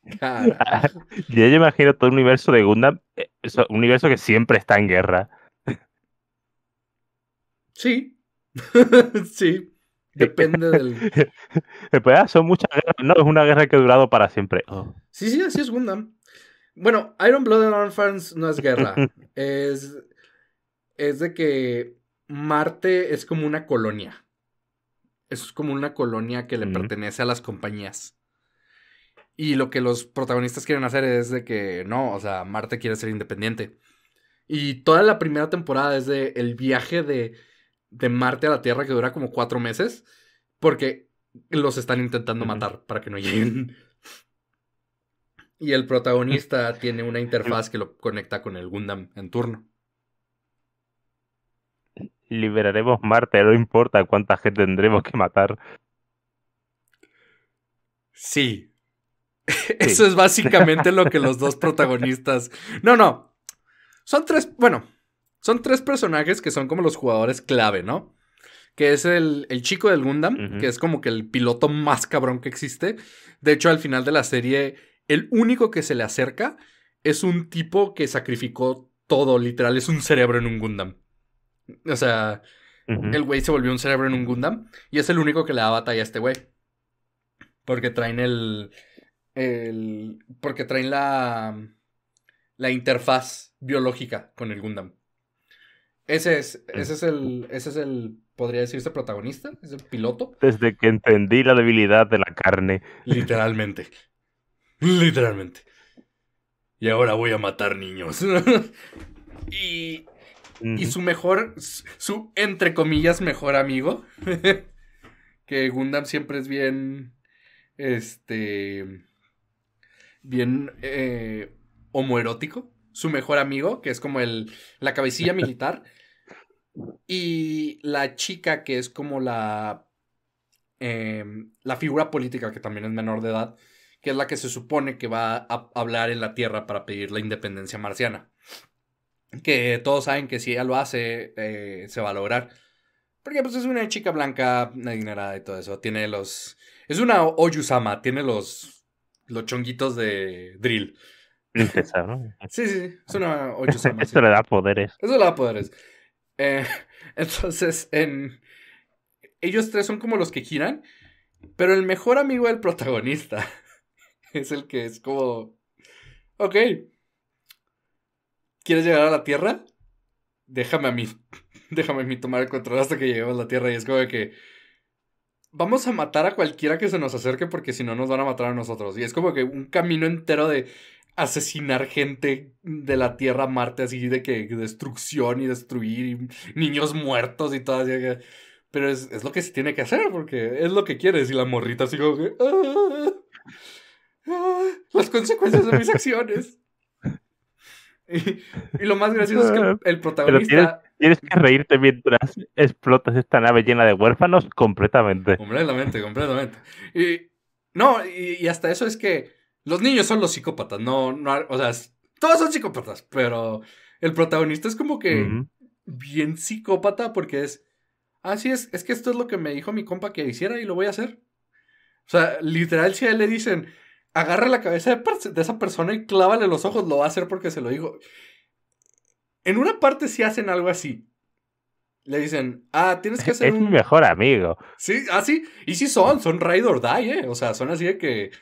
S1: Carajo.
S2: Yo imagino todo el universo de Gundam, eh, un universo que siempre está en guerra. Sí. sí. Eh, Depende eh, del. Eh, pues, ah, son muchas ¿no? Es una guerra que ha durado para siempre. Oh.
S1: Sí, sí, así es Gundam. Bueno, Iron Blood and Orphans no es guerra. es. Es de que Marte es como una colonia. Es como una colonia que le pertenece a las compañías. Y lo que los protagonistas quieren hacer es de que no, o sea, Marte quiere ser independiente. Y toda la primera temporada es de el viaje de de Marte a la Tierra que dura como cuatro meses porque los están intentando matar para que no lleguen. Y el protagonista tiene una interfaz que lo conecta con el Gundam en turno.
S2: Liberaremos Marte, no importa cuánta gente tendremos que matar.
S1: sí. Eso es básicamente lo que los dos protagonistas. No, no. Son tres. Bueno, son tres personajes que son como los jugadores clave, ¿no? Que es el, chico del Gundam, que es como que el piloto más cabrón que existe. De hecho, al final de la serie, el único que se le acerca es un tipo que sacrificó todo, literal, es un cerebro en un Gundam. O sea, el güey se volvió un cerebro en un Gundam y es el único que le da batalla a este güey. Porque traen el. porque traen la. la interfaz biológica con el Gundam. Ese es, eh. ese es el, ese es el, podría decirse protagonista, es el piloto.
S2: Desde que entendí la debilidad de la carne.
S1: Literalmente. Literalmente. Y ahora voy a matar niños. y, y su mejor, su entre comillas mejor amigo, que Gundam siempre es bien, este, bien eh, homoerótico su mejor amigo, que es como el, la cabecilla militar, y la chica, que es como la, em, la figura política, que también es menor de edad, que es la que se supone que va a hablar en la Tierra para pedir la independencia marciana. Que todos saben que si ella lo hace, eh, se va a lograr. Porque pues es una chica blanca, adinerada y todo eso. Tiene los... Es una Oyusama, tiene los, los chonguitos de drill. Princesa, ¿no? Sí, sí, es una ocho Esto
S2: le da poderes.
S1: Eso le da poderes. Eh, entonces, en... ellos tres son como los que giran, pero el mejor amigo del protagonista es el que es como, ok, ¿quieres llegar a la Tierra? Déjame a mí, déjame a mí tomar el control hasta que lleguemos a la Tierra y es como que vamos a matar a cualquiera que se nos acerque porque si no nos van a matar a nosotros. Y es como que un camino entero de asesinar gente de la Tierra Marte, así de que destrucción y destruir niños muertos y todo. Así. Pero es, lo que se tiene que hacer, porque es lo que quieres. Y la morrita así como que... Ah, ah, ah, las consecuencias de mis acciones. Y, lo más gracioso es que el protagonista...
S2: Tienes, que reírte mientras explotas esta nave llena de huérfanos completamente.
S1: Completamente, completamente. Y no, y hasta eso es que los niños son los psicópatas, no, no o sea, todos son psicópatas, pero el protagonista es como que bien psicópata porque es, ah, es, es que esto es lo que me dijo mi compa que hiciera y lo voy a hacer. O sea, literal, si a él le dicen, agarra la cabeza de, esa persona y clávale los ojos, lo va a hacer porque se lo dijo. En una parte sí hacen algo así. Le dicen, ah, tienes que hacer es mi
S2: mejor amigo.
S1: Sí, así. Ah, y sí son, son ride or die, ¿eh? O sea, son así de que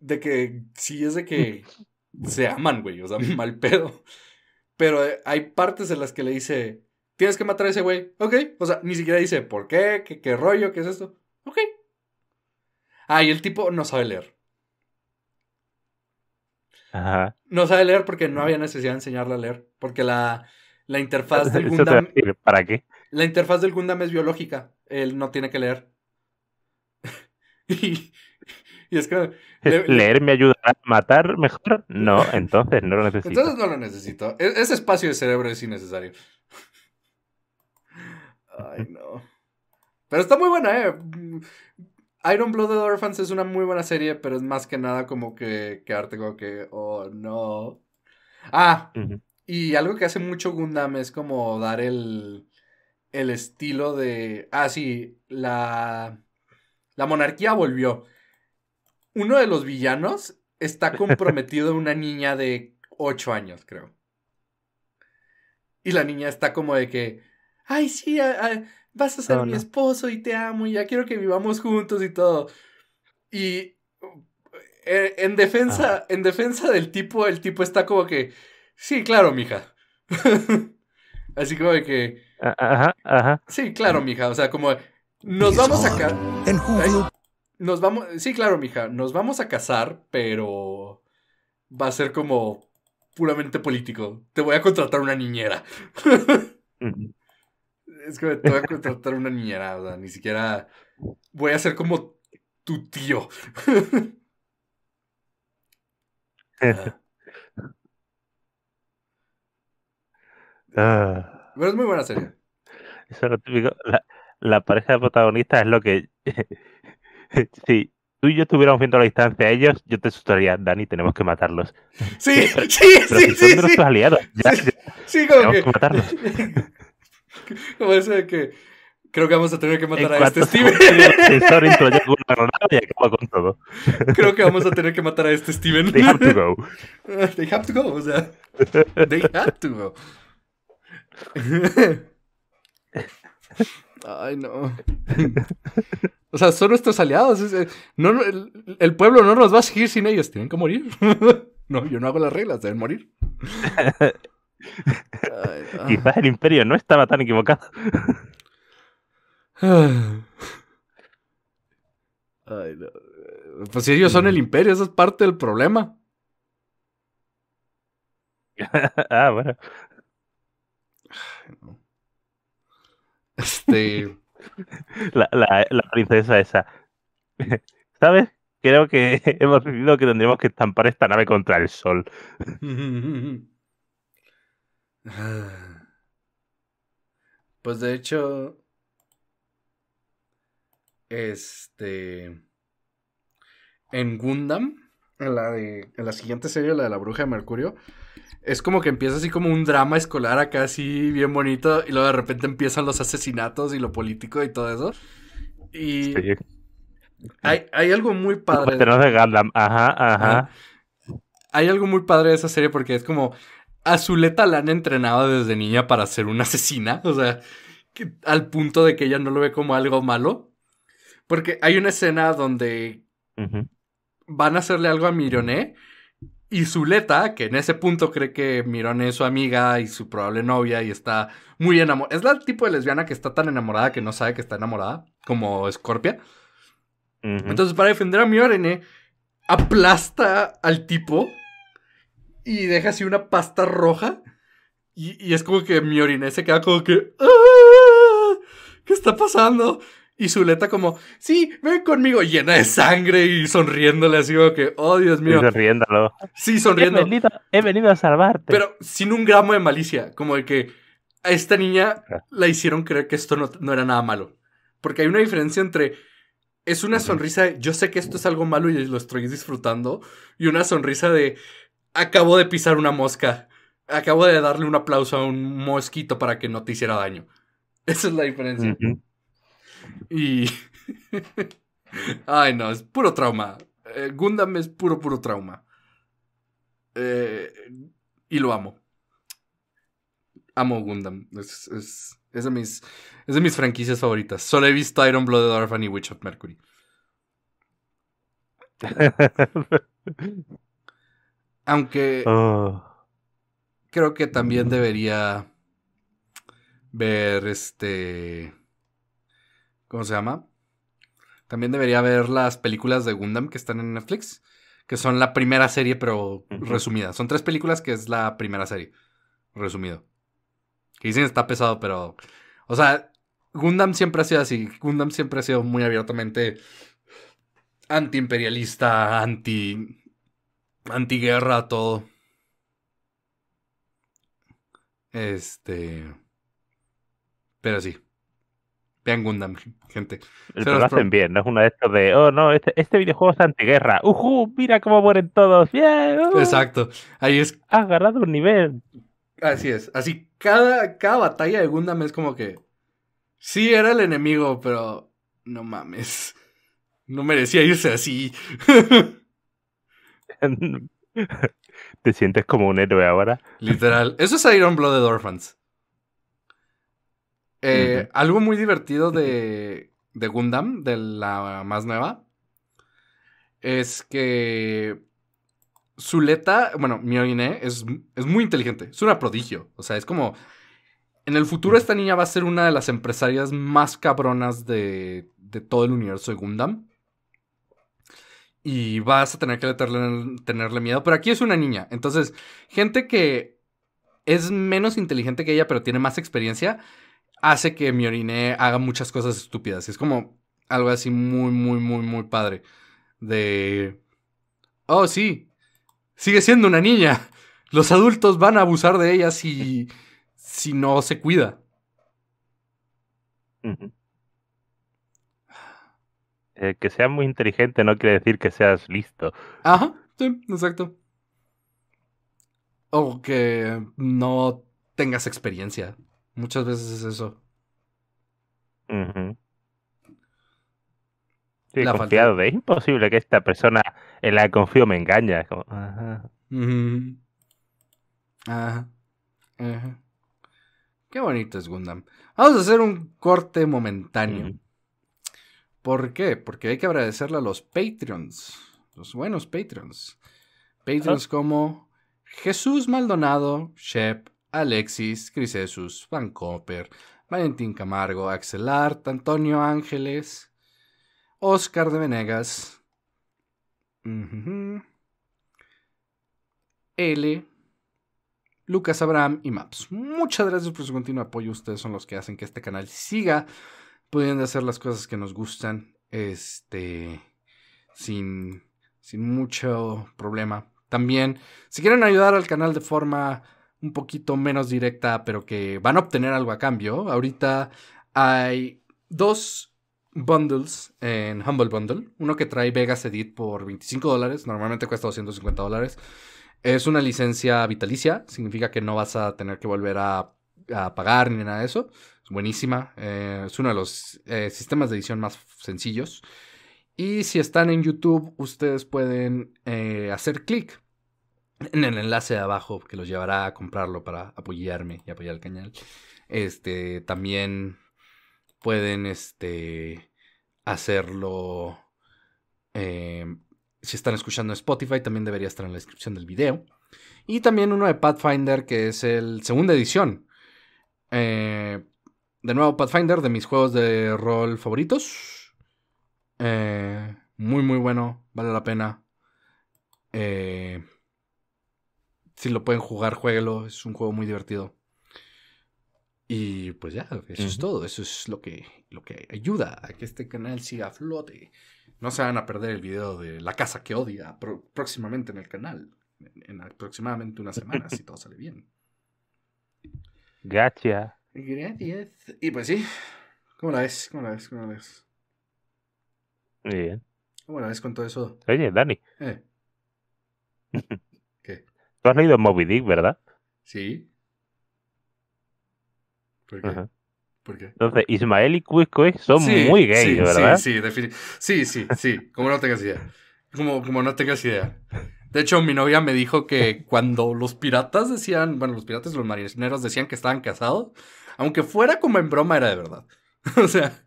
S1: de que sí es de que se aman, güey, o sea, mal pedo. Pero eh, hay partes en las que le dice, tienes que matar a ese güey, ok. O sea, ni siquiera dice, ¿por qué? ¿Qué, rollo? ¿Qué es esto? Ok. Ah, y el tipo no sabe leer. Ajá. No sabe leer porque no había necesidad de enseñarle a leer. Porque la, la interfaz del Gundam. ¿Para qué? La interfaz del Gundam es biológica. Él no tiene que leer. y, y es que... ¿Leer me
S2: ayudará a matar mejor? No, entonces no lo necesito. Entonces no lo
S1: necesito. E-, ese espacio de cerebro es innecesario. Ay, no. Pero está muy buena, ¿eh? Iron Blooded Orphans es una muy buena serie, pero es más que nada como que arte como que, oh, no. Ah, y algo que hace mucho Gundam es como dar el, el estilo de, ah, sí, la, la monarquía volvió uno de los villanos está comprometido a una niña de 8 años, creo. Y la niña está como de que, ay, sí, vas a ser oh, mi esposo y te amo y ya quiero que vivamos juntos y todo. Y eh, en defensa, en defensa del tipo, el tipo está como que, sí, claro, mija. Así como de que,
S2: ajá, ajá.
S1: Sí, claro, mija. O sea, como, nos vamos a casar. Nos vamos. Sí, claro, mija. Nos vamos a casar, pero. Va a ser como. puramente político. Te voy a contratar una niñera. es que te voy a contratar una niñera. O sea, ni siquiera. Voy a ser como tu tío.
S2: Ah.
S1: Pero es muy buena serie.
S2: Eso lo típico. La, la pareja de protagonistas es lo que sí, tú y yo estuviéramos viendo a la distancia a ellos, yo te asustaría, Dani, tenemos que matarlos. Sí, sí, pero si son nuestros aliados.
S1: sí, sí, como tenemos que... matarlos. como eso de que creo que vamos a tener que matar a este Steven.
S2: creo que vamos a tener que matar a este Steven. They have to go.
S1: They have to go, o sea. They have to go. Ay, no. O sea, son nuestros aliados. Eh, el, pueblo no nos va a seguir sin ellos. Tienen que morir. No, yo no hago las reglas, deben morir. Quizás el imperio no estaba tan equivocado.
S3: Ay,
S1: no. Pues si ellos son el imperio, eso es parte del problema. ah, bueno. Ay, no. Este. La,
S2: princesa esa. ¿Sabes? Creo que hemos decidido que tendríamos que estampar esta nave contra el sol.
S1: Pues de hecho. Este. En Gundam, en la, en la siguiente serie, la de la Bruja de Mercurio, es como que empieza así como un drama escolar acá, así bien bonito, y luego de repente empiezan los asesinatos y lo político y todo eso. Y hay, hay, algo muy padre. De...
S2: Ajá, ajá.
S1: Hay algo muy padre de esa serie porque es como Azuleta la han entrenado desde niña para ser una asesina, o sea, al punto de que ella no lo ve como algo malo. Porque hay una escena donde van a hacerle algo a Mironé y Zuleta, que en ese punto cree que Mirón es su amiga y su probable novia y está muy enamorada. Es la tipo de lesbiana que está tan enamorada que no sabe que está enamorada, como Scorpia. Entonces, para defender a Mirone, aplasta al tipo y deja así una pasta roja. Y, es como que Mirone se queda como que. Ah, ¿Qué está pasando? Y Zuleta como, sí, ven conmigo, llena de sangre y sonriéndole así como que, oh Dios mío. Y sonriéndolo. Sí, sonriendo. He venido, a salvarte. Pero sin un gramo de malicia, como de que a esta niña ah. la hicieron creer que esto no, era nada malo. Porque hay una diferencia entre, es una sonrisa de, yo sé que esto es algo malo y lo estoy disfrutando, y una sonrisa de, acabo de pisar una mosca, acabo de darle un aplauso a un mosquito para que no te hiciera daño. Esa es la diferencia. Y. Ay, no, es puro trauma. Eh, Gundam es puro, puro trauma. Eh, y lo amo. Amo Gundam. Es, es, de mis, es de mis franquicias favoritas. Solo he visto Iron Blooded Orphan y Witch of Mercury. Aunque. Creo que también debería ver este. ¿Cómo se llama? También debería ver las películas de Gundam que están en Netflix, que son la primera serie, pero resumida. Son tres películas que es la primera serie, resumido. Que dicen está pesado, pero. O sea, Gundam siempre ha sido así. Gundam siempre ha sido muy abiertamente antiimperialista, anti. antiguerra, todo. Este. Pero sí. Vean Gundam, gente. Pero lo hacen bien,
S2: no es uno de estos de, oh no, este, este videojuego es antiguerra. ¡Ujú! mira cómo mueren
S1: todos. ¡Uh! Exacto. Ahí es. Has ganado un nivel. Así es. Así, cada, cada batalla de Gundam es como que. Sí, era el enemigo, pero. No mames. No merecía irse así.
S2: ¿Te sientes como un héroe ahora?
S1: Literal. Eso es Iron Blood Orphans. Eh, algo muy divertido de, de Gundam, de la más nueva, es que Zuleta, bueno, Mioine es, es muy inteligente, es una prodigio. O sea, es como. En el futuro, esta niña va a ser una de las empresarias más cabronas de, de todo el universo de Gundam. Y vas a tener que tenerle miedo. Pero aquí es una niña. Entonces, gente que es menos inteligente que ella, pero tiene más experiencia, hace que mi oriné haga muchas cosas estúpidas. es como algo así muy, muy, muy, muy padre. De... Oh, sí. Sigue siendo una niña. Los adultos van a abusar de ella si, si no se cuida.
S2: Eh, que sea muy inteligente no quiere decir que seas listo.
S1: Ajá, sí, exacto. O que no tengas experiencia Muchas veces es eso.
S2: confiado de imposible que esta persona en la que confío me engaña. ajá.
S1: Ajá. Qué bonito es Gundam. Vamos a hacer un corte momentáneo. ¿Por qué? Porque hay que agradecerle a los Patreons. Los buenos Patreons. Ah. Patreons como Jesús Maldonado, Shep, Alexis, Crisesus, Van Copper, Valentín Camargo, Axel Art, Antonio Ángeles, Oscar de Venegas, L, Lucas Abraham y Maps. Muchas gracias por su continuo apoyo. Ustedes son los que hacen que este canal siga pudiendo hacer las cosas que nos gustan. Este. Sin. Sin mucho problema. También, si quieren ayudar al canal de forma un poquito menos directa, pero que van a obtener algo a cambio. Ahorita hay dos bundles en Humble Bundle. Uno que trae Vegas Edit por 25 normalmente cuesta 250 dólares. Es una licencia vitalicia, significa que no vas a tener que volver a, pagar ni nada de eso. Es buenísima, eh, es uno de los eh, sistemas de edición más sencillos. Y si están en YouTube, ustedes pueden eh, hacer clic en el enlace de abajo que los llevará a comprarlo para apoyarme y apoyar el cañal. Este, también pueden este, hacerlo. Eh, si están escuchando Spotify, también debería estar en la descripción del video. Y también uno de Pathfinder, que es el segunda edición. Eh, de nuevo, Pathfinder, de mis juegos de rol favoritos. Eh, muy, muy bueno, vale la pena. Eh, si lo pueden jugar, jueguelo. Es un juego muy divertido. Y pues ya, eso es todo. Eso es lo que, lo que ayuda a que este canal siga a flote. No se van a perder el video de La Casa que Odia próximamente en el canal. En, aproximadamente una semana, si todo sale bien.
S2: Gracias.
S1: Gracias. Y pues sí. ¿Cómo la ves? ¿Cómo la ves? ¿Cómo la ves? Muy bien. ¿Cómo la ves con todo eso? Oye, Dani. Eh.
S2: Tú has leído Moby Dick, ¿verdad?
S1: Sí. ¿Por qué? Entonces,
S2: Ismael y Cusco son muy gays, ¿verdad? Sí,
S1: sí, Sí, sí, sí. Como no tengas idea. Como, no tengas idea. De hecho, mi novia me dijo que cuando los piratas decían, bueno, los piratas y los marineros decían que estaban casados, aunque fuera como en broma, era de verdad. o sea,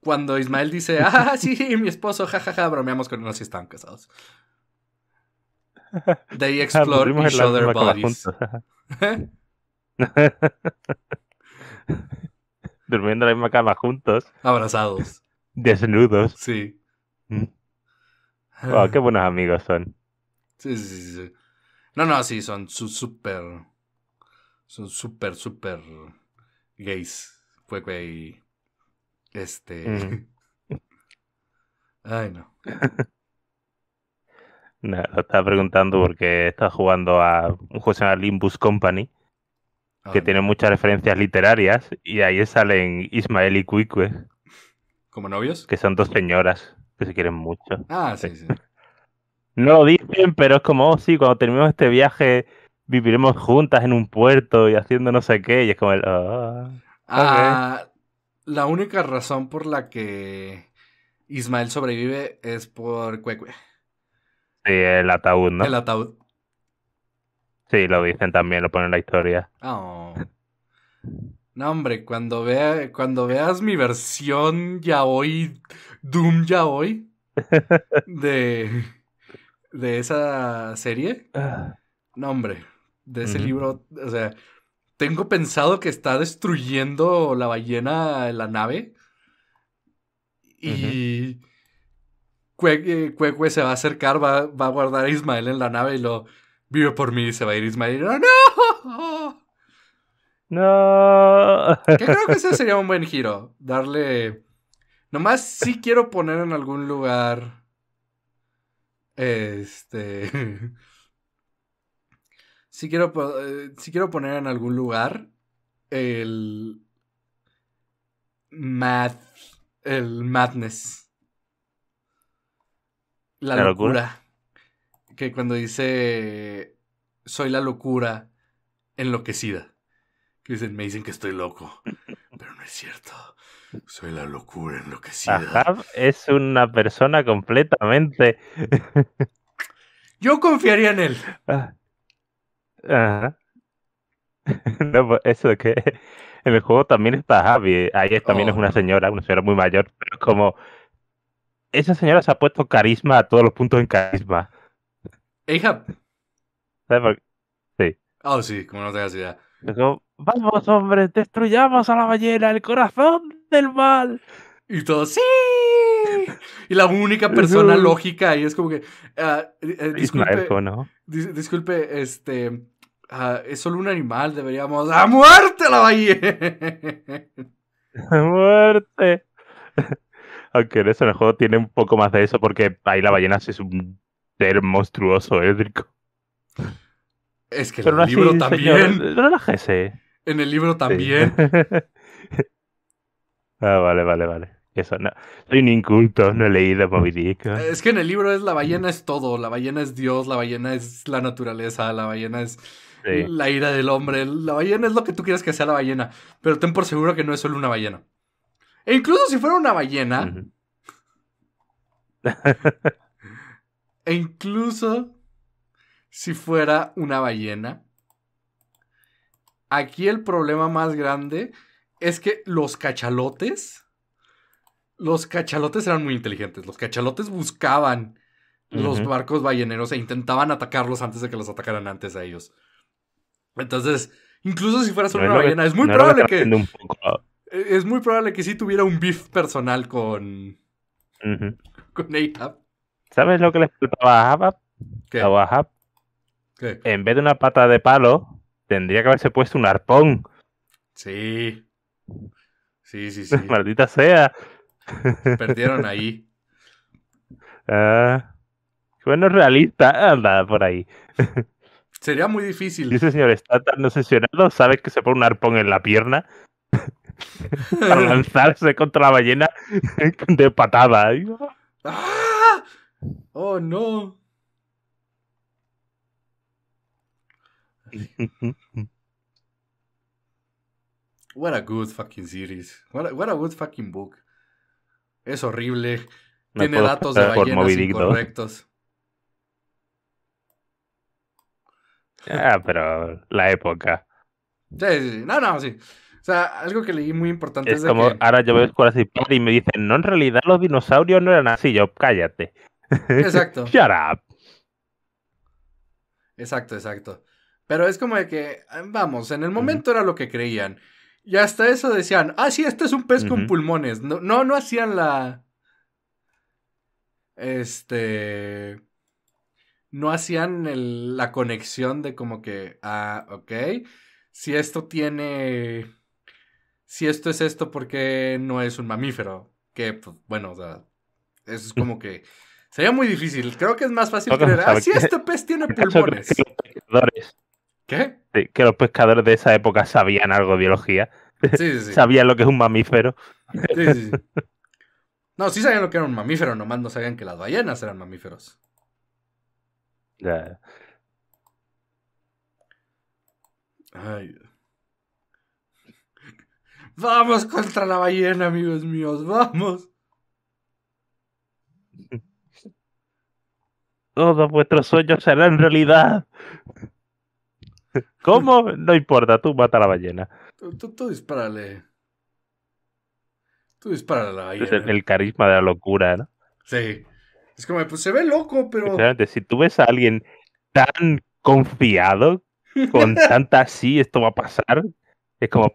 S1: cuando Ismael dice, ah, sí, mi esposo, jajaja, ja, ja", bromeamos con él, no si estaban casados. They ah, explore each la, other bodies.
S2: Durmiendo en la misma cama juntos. Abrazados. Desnudos. Sí.
S1: Wow, mm.
S2: qué buenos amigos son.
S1: Sí, sí, sí. No, no, sí, son súper. Son súper, súper gays. Fue, güey. Este. Mm. Ay, no. No,
S2: lo estaba preguntando porque estaba jugando a un juego que se llama Limbus Company, que tiene muchas referencias literarias, y ahí salen Ismael y Cuicue. ¿Como novios? Que son dos señoras que se quieren mucho. Ah, sí, sí. no lo dicen, pero es como, oh, sí, cuando terminemos este viaje viviremos juntas en un puerto y haciendo no sé qué, y es como el... ah, ah
S1: la única razón por la que Ismael sobrevive es por Cuecue.
S2: Sí, el ataúd, ¿no? El ataúd. Sí, lo dicen también, lo ponen en la historia.
S1: Oh. No, hombre, cuando, vea, cuando veas mi versión ya hoy, Doom ya hoy, de, de esa serie, no, hombre, de ese libro, o sea, tengo pensado que está destruyendo la ballena la nave y... Cuecue eh, se va a acercar, va, a guardar a Ismael en la nave y lo vive por mí y se va a ir Ismael.
S3: ¡No!
S2: No. creo que ese sería
S1: un buen giro. Darle. Nomás sí quiero poner en algún lugar. Este. Si quiero, eh, sí quiero poner en algún lugar el. Mad. El madness. La, locura? Que cuando dice, soy la locura enloquecida. me dicen que estoy loco. Pero no es cierto. Soy la locura enloquecida. Ahab
S2: es una persona completamente.
S1: Yo confiaría en él.
S2: Ah, ajá. No, pues, eso que en el juego también está Javi. Ahí también es oh. una señora, una señora muy mayor, pero como esa señora se ha puesto carisma a todos los puntos en carisma.
S1: Hija. ¿Sabes Sí. Oh, sí, como no tengas idea.
S2: Vamos, hombre, destruyamos a la ballena, el corazón del mal.
S1: Y todo, sí. Y la única persona lógica ahí es como que. Ah, eh, eh, disculpe, ¿no? disculpe, este. Ah, es solo un animal, deberíamos. ¡A muerte la ballena!
S2: ¡A muerte! Aunque en ese juego tiene un poco más de eso, porque ahí la ballena es un ser monstruoso, édrico. ¿eh?
S1: Es que en el libro también. En el libro también.
S2: ah, vale, vale, vale. Eso, no. Soy un inculto, no he leído Moby
S1: Es que en el libro es la ballena es todo. La ballena es Dios, la ballena es la naturaleza, la ballena es la ira del hombre. La ballena es lo que tú quieres que sea la ballena. Pero ten por seguro que no es solo una ballena. E incluso si fuera una ballena. e incluso si fuera una ballena. Aquí el problema más grande es que los cachalotes. Los cachalotes eran muy inteligentes. Los cachalotes buscaban los barcos balleneros e intentaban atacarlos antes de que los atacaran antes a ellos. Entonces, incluso si fuera solo una ballena, es muy probable que. Eh, es muy probable que sí tuviera un beef personal con. con Con
S2: ¿Sabes lo que le faltaba a Ahab? A Ahab. ¿Qué? En vez de una pata de palo, tendría que haberse puesto un arpón. Sí. Sí, sí, sí. Maldita sea. Perdieron ahí. Ah. Bueno, realista, anda por ahí.
S1: Sería muy difícil.
S2: Dice señor, está tan obsesionado, sabe que se pone un arpón en la pierna. para lanzarse contra la ballena de patada.
S3: ¡Ah! ¡Oh, no!
S1: What a good fucking series. What a, good fucking book. Es horrible. Tiene datos de ballenas incorrectos.
S2: Ah, pero la época.
S1: Sí, sí, sí. No, no, sí algo que leí muy importante es, es como ahora yo veo
S2: Jurassic y me dicen, no, en realidad los dinosaurios no eran así, yo, cállate. Exacto. Shut
S1: Exacto, exacto. Pero es como de que, eh, vamos, en el momento era lo que creían. Y hasta eso decían, ah, sí, este es un pez con pulmones. No, no, hacían la. Este. No hacían la conexión de como que, ah, ok. Si esto tiene si esto es esto, ¿por qué no es un mamífero? Que, pues, bueno, eso es como que sería muy difícil. Creo que es más fácil creer, ah, sí, este pez tiene pulmones.
S2: ¿Qué? que los pescadores de esa época sabían algo de biología. Sí, sí, sí. sabían lo que es un mamífero. Sí, sí, sí.
S1: No, sí sabían lo que era un mamífero, nomás no sabían que las ballenas eran mamíferos. Ya. Ay, Dios. Vamos contra la ballena, amigos míos, vamos.
S2: Todos vuestros sueños serán realidad. ¿Cómo? No importa, tú mata a la ballena.
S1: Tú, tú, tú dispárale. Tú dispárale a la ballena. El,
S2: el, carisma de la locura, ¿no?
S1: Sí. Es como, pues se ve loco, pero.
S2: Si tú ves a alguien tan confiado,
S1: con tanta
S2: sí, esto va a pasar, es como,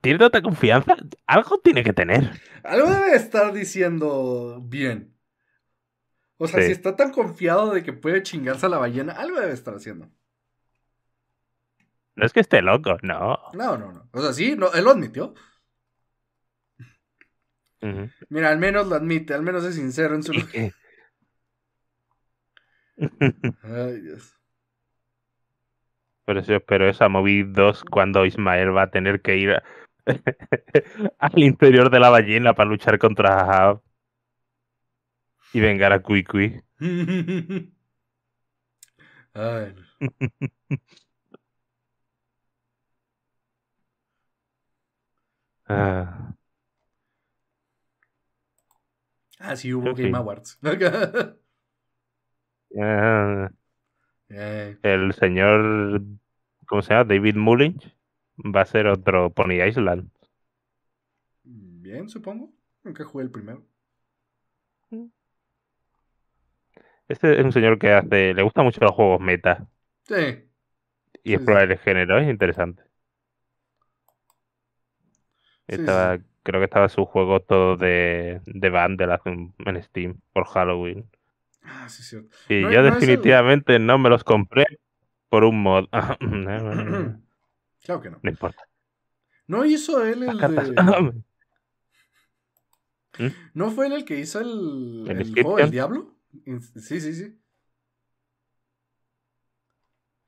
S2: tiene tanta confianza, algo tiene que tener.
S1: Algo debe estar diciendo bien. O sea, si está tan confiado de que puede chingarse a la ballena, algo debe estar haciendo.
S2: No es que esté loco, no.
S1: No, no, no. O sea, sí, él lo admitió. Mira, al menos lo admite, al menos es sincero en su. Ay, Dios.
S2: Pero yo espero esa Movie 2 cuando Ismael va a tener que ir al interior de la ballena para luchar contra Ahab y vengar a Cui
S3: ah. ah,
S2: ah. Eh. El señor ¿cómo se llama? David Mulling. va a ser otro Pony Island.
S1: Bien, supongo. aunque jugué el primero.
S2: Este es un señor que hace, le gusta mucho los juegos meta. Sí. Y es explorar que el género, es interesante. Estaba, Creo que estaba su juego todo de, de en Steam por Halloween. Ah, sí, cierto. Y yo definitivamente no me los compré por un mod. Ah, claro que no. No importa.
S1: No hizo él el
S2: ¿Mm?
S1: ¿No fue él el que hizo el, ¿El, juego diablo? Sí, sí, sí.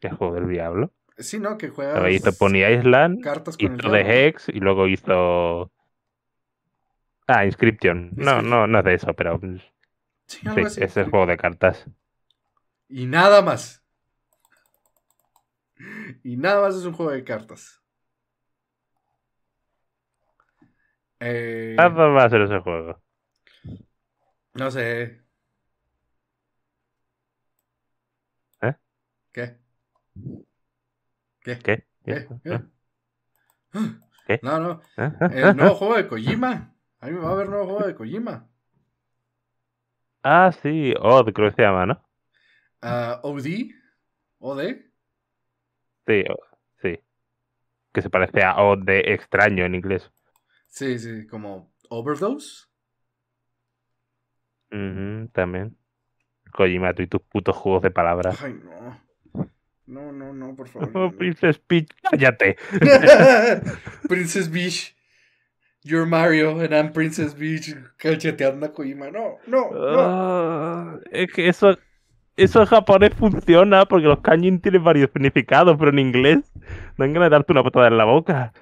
S2: ¿Qué juego del diablo?
S1: Sí, no, que juega. hizo Pony Island, cartas con
S2: Hex y luego hizo. Ah, Inscription. No, no, no es de eso, pero. Sí, es el juego de cartas.
S1: Y nada más. Y nada más es un juego de cartas. Eh, va
S2: más ser ese juego.
S1: No sé. ¿Eh? ¿Qué? ¿Qué? ¿Qué? ¿Qué? ¿Qué? No, no. ¿Eh? El ¿Eh? ¿Eh? nuevo juego de Kojima. A mí me va a haber nuevo juego de Kojima.
S2: Ah, sí. Odd, oh, creo que se llama, ¿no?
S1: Uh, ah, OD. OD.
S2: Sí, este, sí. Que se parece a O de extraño en inglés.
S1: Sí, sí, como Overdose.
S2: también. Kojima, tú y tus putos
S1: juegos de palabras. Ay, no. No, no, no, por favor. Oh,
S2: Princess Peach,
S1: cállate. Princess Peach. You're Mario and I'm Princess Peach. Cállate, a Kojima. No, no, no.
S2: Ah,
S1: es que eso eso
S2: en japonés funciona porque los kanjin tienen varios significados, pero en inglés no ganas de darte una patada en la boca.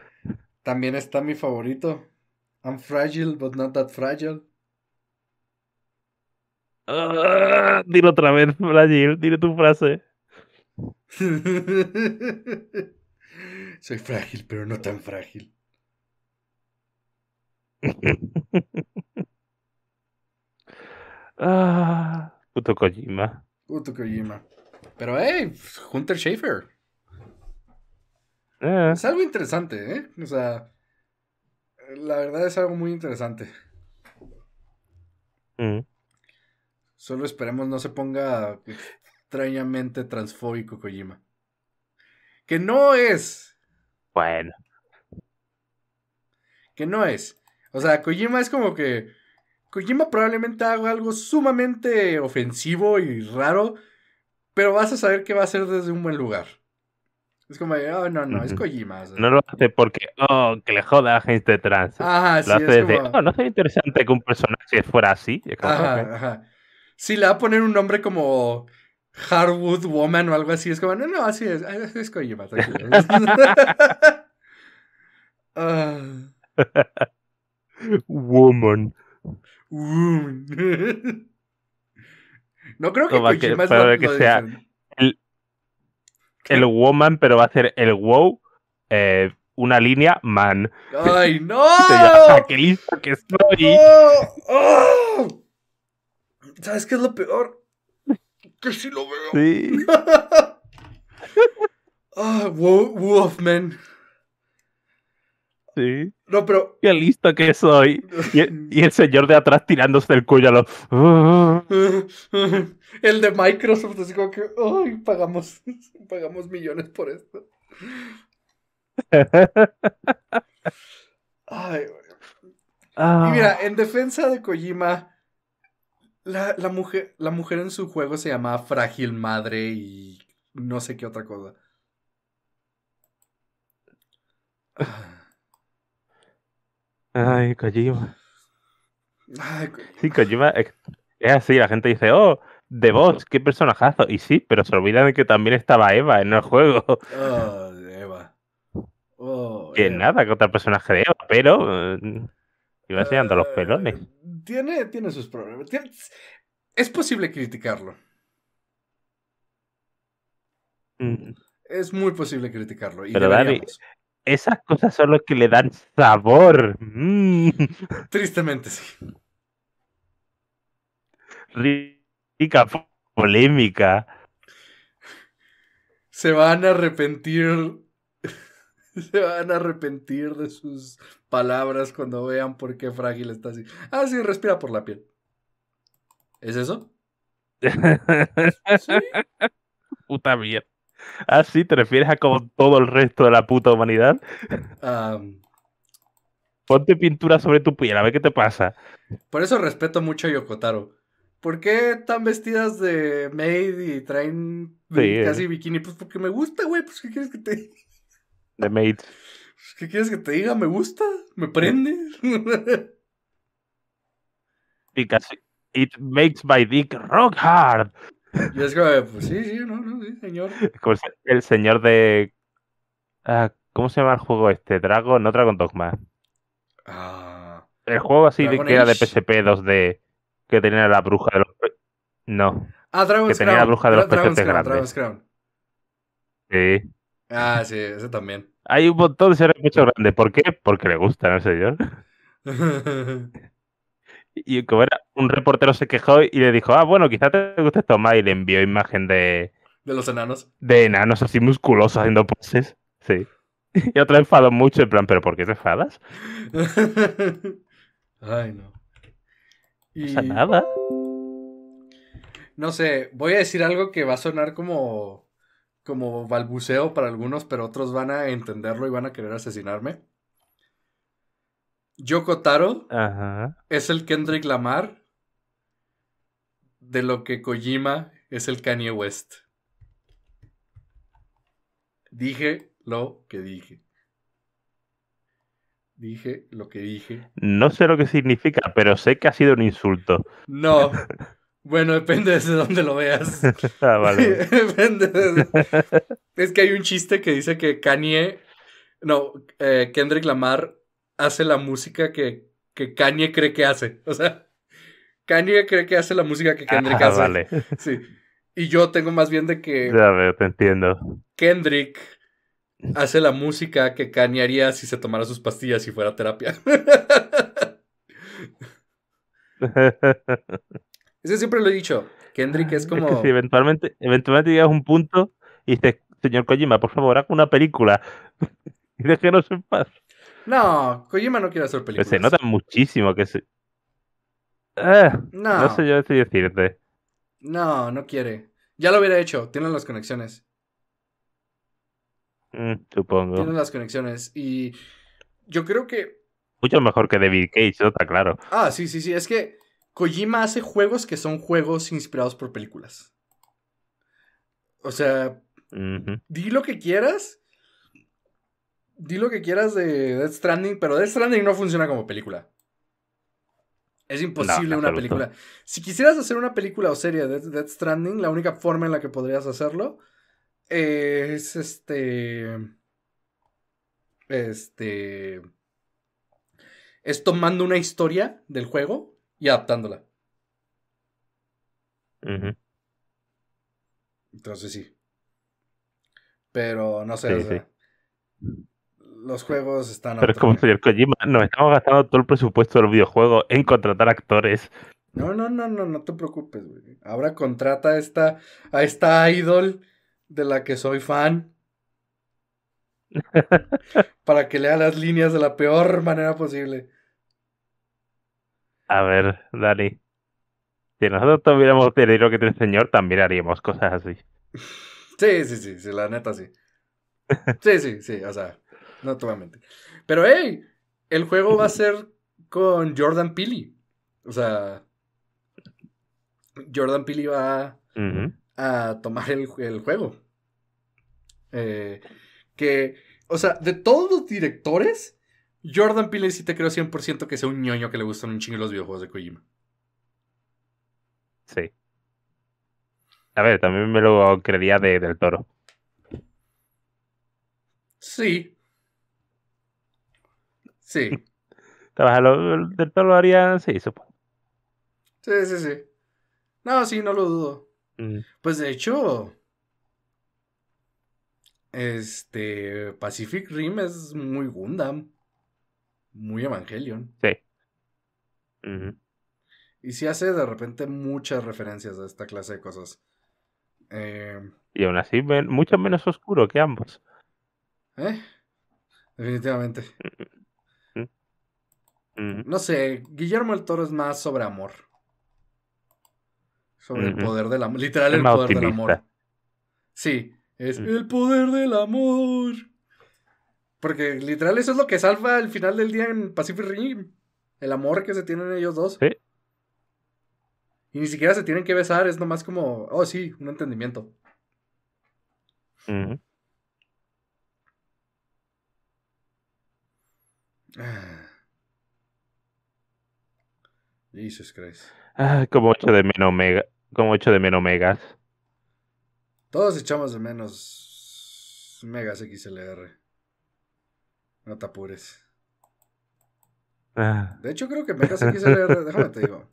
S1: También está mi favorito. I'm fragile, but not that fragile. Ah,
S2: dilo otra vez, fragile. Dile tu frase. Soy
S1: frágil, pero no tan frágil.
S2: ah, puto Kojima.
S1: Puto Kojima. Pero, hey, Hunter Schaefer. Eh. Es algo interesante, ¿eh? O sea, la verdad es algo muy interesante. Mm. Solo esperemos no se ponga extrañamente transfóbico Kojima. Que no es. Bueno. Que no es. O sea, Kojima es como que Kojima probablemente haga algo sumamente ofensivo y raro, pero vas a saber que va a ser desde un buen lugar. Es como, oh, no, no, es Kojima.
S2: No lo hace porque, oh, que le joda a gente trans. Ajá, lo hace desde, oh, no sería interesante que un personaje fuera así. Ajá,
S1: Si le va a poner un nombre como Hardwood Woman o algo así, es como, no, no, así es, ah, es Kojima, tranquilo. Ah.
S2: Woman.
S1: no creo que,
S2: que sea el, el, woman, pero va a ser el wow, eh, una línea man.
S1: ¡Ay, no! Ah,
S2: ¡Qué que estoy!
S1: ¡Oh! ¿Sabes qué es lo peor? Que sí lo veo. Sí. Ah, of Wolfman. No, pero.
S2: Qué listo que soy. Y, el señor de atrás tirándose el cuello
S1: el de Microsoft, así como que. ¡Ay! Pagamos, pagamos millones por esto. Y ah. mira, en defensa de Kojima, la, mujer, la mujer en su juego se llamaba Frágil Madre y no sé qué otra cosa.
S2: Ay, Kojima. Sí, Kojima es, así, la gente dice, oh, The Boss, qué personajazo. Y sí, pero se olvidan de que también estaba Eva en el juego.
S1: Oh, Eva. Oh,
S2: que nada que otro personaje de Eva, pero eh, iba enseñando los pelones.
S1: Eh, tiene, tiene sus problemas. es posible criticarlo. Mm. Es muy posible criticarlo. Y pero
S2: esas cosas son las que le dan sabor. Mm.
S1: Tristemente, sí.
S2: Rica polémica.
S1: Se van a arrepentir. Se van a arrepentir de sus palabras cuando vean por qué frágil está así. Ah, sí, respira por la piel. ¿Es eso? sí. Puta mierda.
S2: Ah, sí, ¿te refieres a como todo el resto de la puta humanidad? Ponte pintura sobre tu piel, a ver qué te pasa.
S1: Por eso respeto mucho a Yokotaro. ¿Por qué están vestidas de maid y traen casi eh. bikini? Pues porque me gusta, güey. Pues ¿qué quieres que te diga? De maid. Pues, ¿Qué quieres que te diga? Me gusta, me prende.
S2: y It makes my dick rock hard.
S1: Yo es que, pues sí, sí, no, no, sí, señor.
S2: el señor de. Ah, ¿Cómo se llama el juego este? Dragon, no Dragon Dogma. Ah. el juego así de, que era de PSP 2D, que tenía la bruja de los. No. Ah, Que tenía la bruja de los PSP Sí.
S1: Ah, sí, ese también. Hay un
S2: montón de seres mucho grandes. ¿Por qué? Porque le gustan al señor. Y como era, un reportero se quejó y le dijo, ah, bueno, quizá te guste tomar Y le envió imagen de. De los enanos. De enanos así musculosos haciendo poses. Sí. Y otra enfadó mucho, en plan, ¿pero por qué te enfadas?
S1: Ay, no. Y... No nada. No sé, voy a decir algo que va a sonar como. como balbuceo para algunos, pero otros van a entenderlo y van a querer asesinarme. Yoko Taro es el Kendrick Lamar de lo que Kojima es el Kanye West. Dije lo que dije. Dije lo que dije.
S2: No sé lo que significa, pero sé que ha sido un insulto.
S1: No. Bueno, depende de dónde lo veas. Ah, es que hay un chiste que dice que Kanye. No, eh, Kendrick Lamar hace la música que, que Kanye cree que hace. O sea, Kanye cree que hace la música que Kendrick ah, hace. Vale. Y yo tengo más bien de que. entiendo. Kendrick hace la música que Kanye haría si se tomara sus pastillas y fuera terapia. ese siempre lo he dicho. Kendrick es como. eventualmente,
S2: eventualmente llegas a un punto y dices, señor Kojima, por favor, haz una película. y déjenos en paz.
S1: No, Kojima no quiere hacer películas. se nota
S2: muchísimo que se. Ah, no. No sé yo decirte.
S1: No, no quiere. Ya lo hubiera hecho. Tienen las conexiones.
S2: Mm, supongo. Tienen
S1: las conexiones. Y yo creo que.
S2: Mucho mejor que David Cage, eso está claro.
S1: Ah, sí, sí, sí. Es que Kojima hace juegos que son juegos inspirados por películas. O sea, di lo que quieras, di lo que quieras de Death Stranding, pero Death Stranding no funciona como película. Es imposible una película. Si quisieras hacer una película o serie de Death Stranding, la única forma en la que podrías hacerlo es este. Este. Es tomando una historia del juego y adaptándola. Entonces sí. Pero no sé los juegos están. Pero es como
S2: señor Kojima, nos estamos gastando todo el presupuesto del videojuego en contratar actores.
S1: No, no, no, no, no te preocupes, güey. Ahora contrata a esta, a esta idol de la que soy fan. para que lea las líneas de la peor manera posible.
S2: A ver, Dani. Si nosotros tuviéramos dinero que tiene el señor, también haríamos cosas así.
S1: Sí, sí, sí, sí, la neta sí. Sí, sí, sí, o sea. No Pero, hey, el juego va a ser con Jordan Peele. O sea, Jordan Peele va a tomar el, juego. Eh, que, o sea, de todos los directores, Jordan Peele sí te creo 100% que sea un ñoño que le gustan un chingo los videojuegos de Kojima.
S2: Sí. A ver, también me lo Creía del toro.
S1: Sí, Sí.
S2: Trabajarlo del lo haría, sí, Sí,
S1: sí, sí. No, sí, no lo dudo. Mm. Pues de hecho, este Pacific Rim es muy Gundam, muy Evangelion. Sí. Y sí hace de repente muchas referencias a esta clase de cosas. Em.
S2: y aún así, mucho menos oscuro que ambos.
S1: ¿Eh? Definitivamente. Mm, mm. No sé, Guillermo el Toro es más sobre amor. Sobre el poder del amor. Literal, el poder del amor. Sí, es el poder del amor. Porque literal eso es lo que salva al final del día en Pacific Rim. El amor que se tienen ellos dos. Sí. Y ni siquiera se tienen que besar, es nomás como, oh sí, un entendimiento. Jesus
S2: ah, como echo de menos mega, como echo de menos megas.
S1: Todos echamos de menos megas XLR. No te apures. Ah. De hecho, creo que megas XLR, déjame te digo.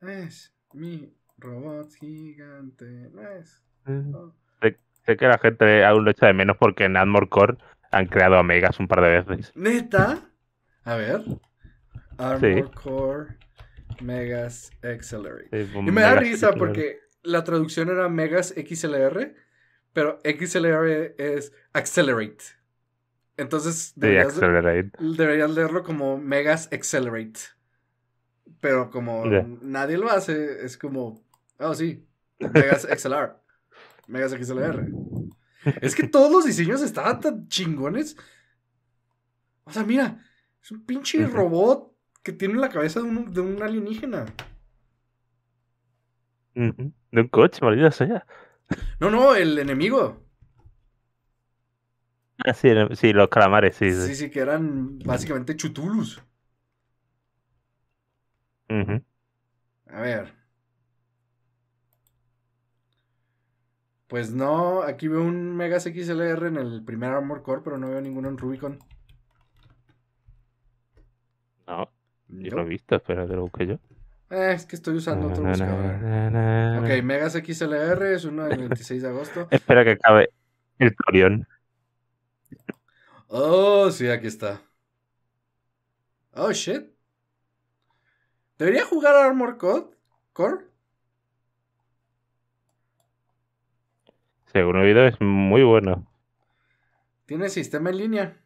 S1: Es mi robot gigante. es.
S3: Mm.
S2: Sé, que la gente aún lo echa de menos porque en Atmore Core han creado a Megas un par de veces.
S1: ¿Neta? A ver. Armor Core Megas Accelerate. y me da risa porque la traducción era Megas XLR, pero XLR es Accelerate. Entonces deberías, leerlo como Megas Accelerate. Pero como nadie lo hace, es como, oh sí, Megas XLR. Megas XLR. Es que todos los diseños están tan chingones. O sea, mira, es un pinche robot que tiene la cabeza de un, alienígena.
S2: De un coche, maldita sea.
S1: No, no, el enemigo.
S2: Ah, sí, em, sí los calamares, sí, sí, sí.
S1: que eran básicamente chutulus.
S2: A
S1: ver. Pues no, aquí veo un Megas XLR en el primer Armor Core, pero no veo ninguno en Rubicon. No. Yo lo he
S2: visto, espera lo yo.
S1: Eh, es que estoy usando otro buscador. ok, Megas XLR es uno del 26 de agosto.
S2: espera que acabe el Torión.
S1: Oh, sí, aquí está. Oh, shit. ¿Debería jugar a Armor Code? ¿Core?
S2: Según he oído, es muy bueno.
S1: Tiene sistema en línea.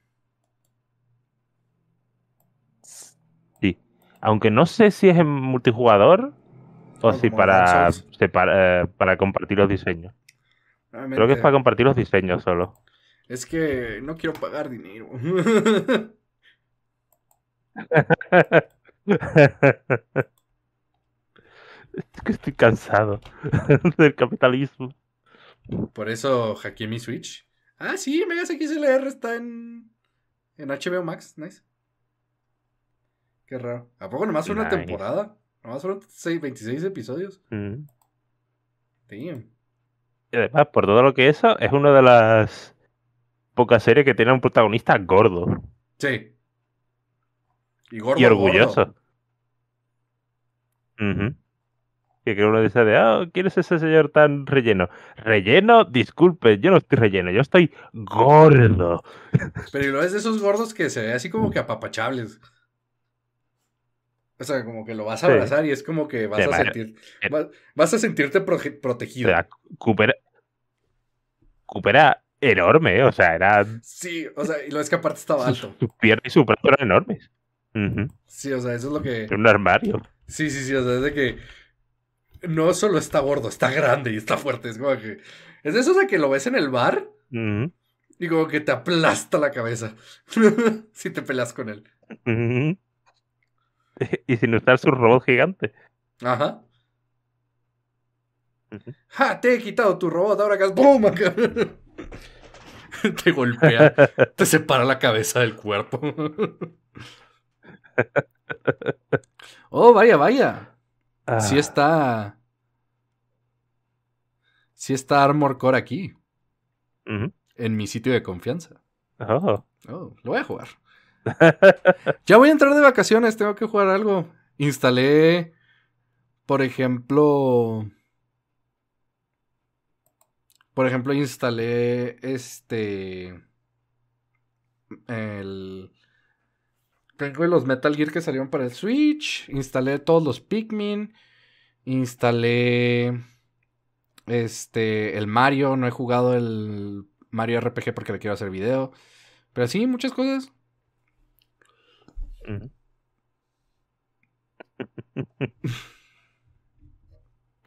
S2: Aunque no sé si es en multijugador o si para, eh, para, compartir los diseños.
S1: Creo que es para
S2: compartir los diseños solo.
S1: Es que no quiero pagar dinero.
S2: es que estoy cansado
S1: del capitalismo. Por eso hackeé mi Switch. Ah, sí, Megas XLR está en, en HBO Max. Nice. Qué raro. ¿A poco nomás una temporada? Nomás fueron 26 episodios. Sí. Mm. Y
S2: además, por todo lo que eso, es una de las pocas series que tiene un protagonista gordo.
S1: Sí. Y gordo. orgulloso.
S2: que uno dice de, ah, ¿quién es ese señor tan relleno? Relleno, disculpe, yo no estoy relleno, yo estoy gordo.
S1: Pero es de esos gordos que se ve así como que apapachables. O sea, como que lo vas a abrazar y es como que vas a sentir. Eh. vas, a sentirte protegido.
S2: O Cooper, Cooper era enorme, ¿eh? o sea, era.
S1: Sí, o sea, y lo es que aparte estaba alto.
S2: sus pierna y su brazo eran enormes.
S1: Sí, o sea, eso es lo que. Era un armario. Sí, sí, sí, o sea, es de que. No solo está gordo, está grande y está fuerte. Es como que. Es de eso de que lo ves en el bar. Y como que te aplasta la cabeza. si te pelas con
S2: él. y sin usar su robot gigante.
S1: Ajá. ¡Ja! Te he quitado tu robot, ahora que ¡Bum! te golpea, te separa la cabeza del cuerpo. oh, vaya, vaya. Ah. Sí está. Sí está Armor Core aquí. En mi sitio de confianza. Oh. Oh, lo voy a jugar ya voy a entrar de vacaciones, tengo que jugar algo. Instalé, por ejemplo. Por ejemplo, instalé este. El. Tengo los Metal Gear que salieron para el Switch. Instalé todos los Pikmin. Instalé. Este. El Mario. No he jugado el Mario RPG porque le quiero hacer video. Pero sí, muchas cosas.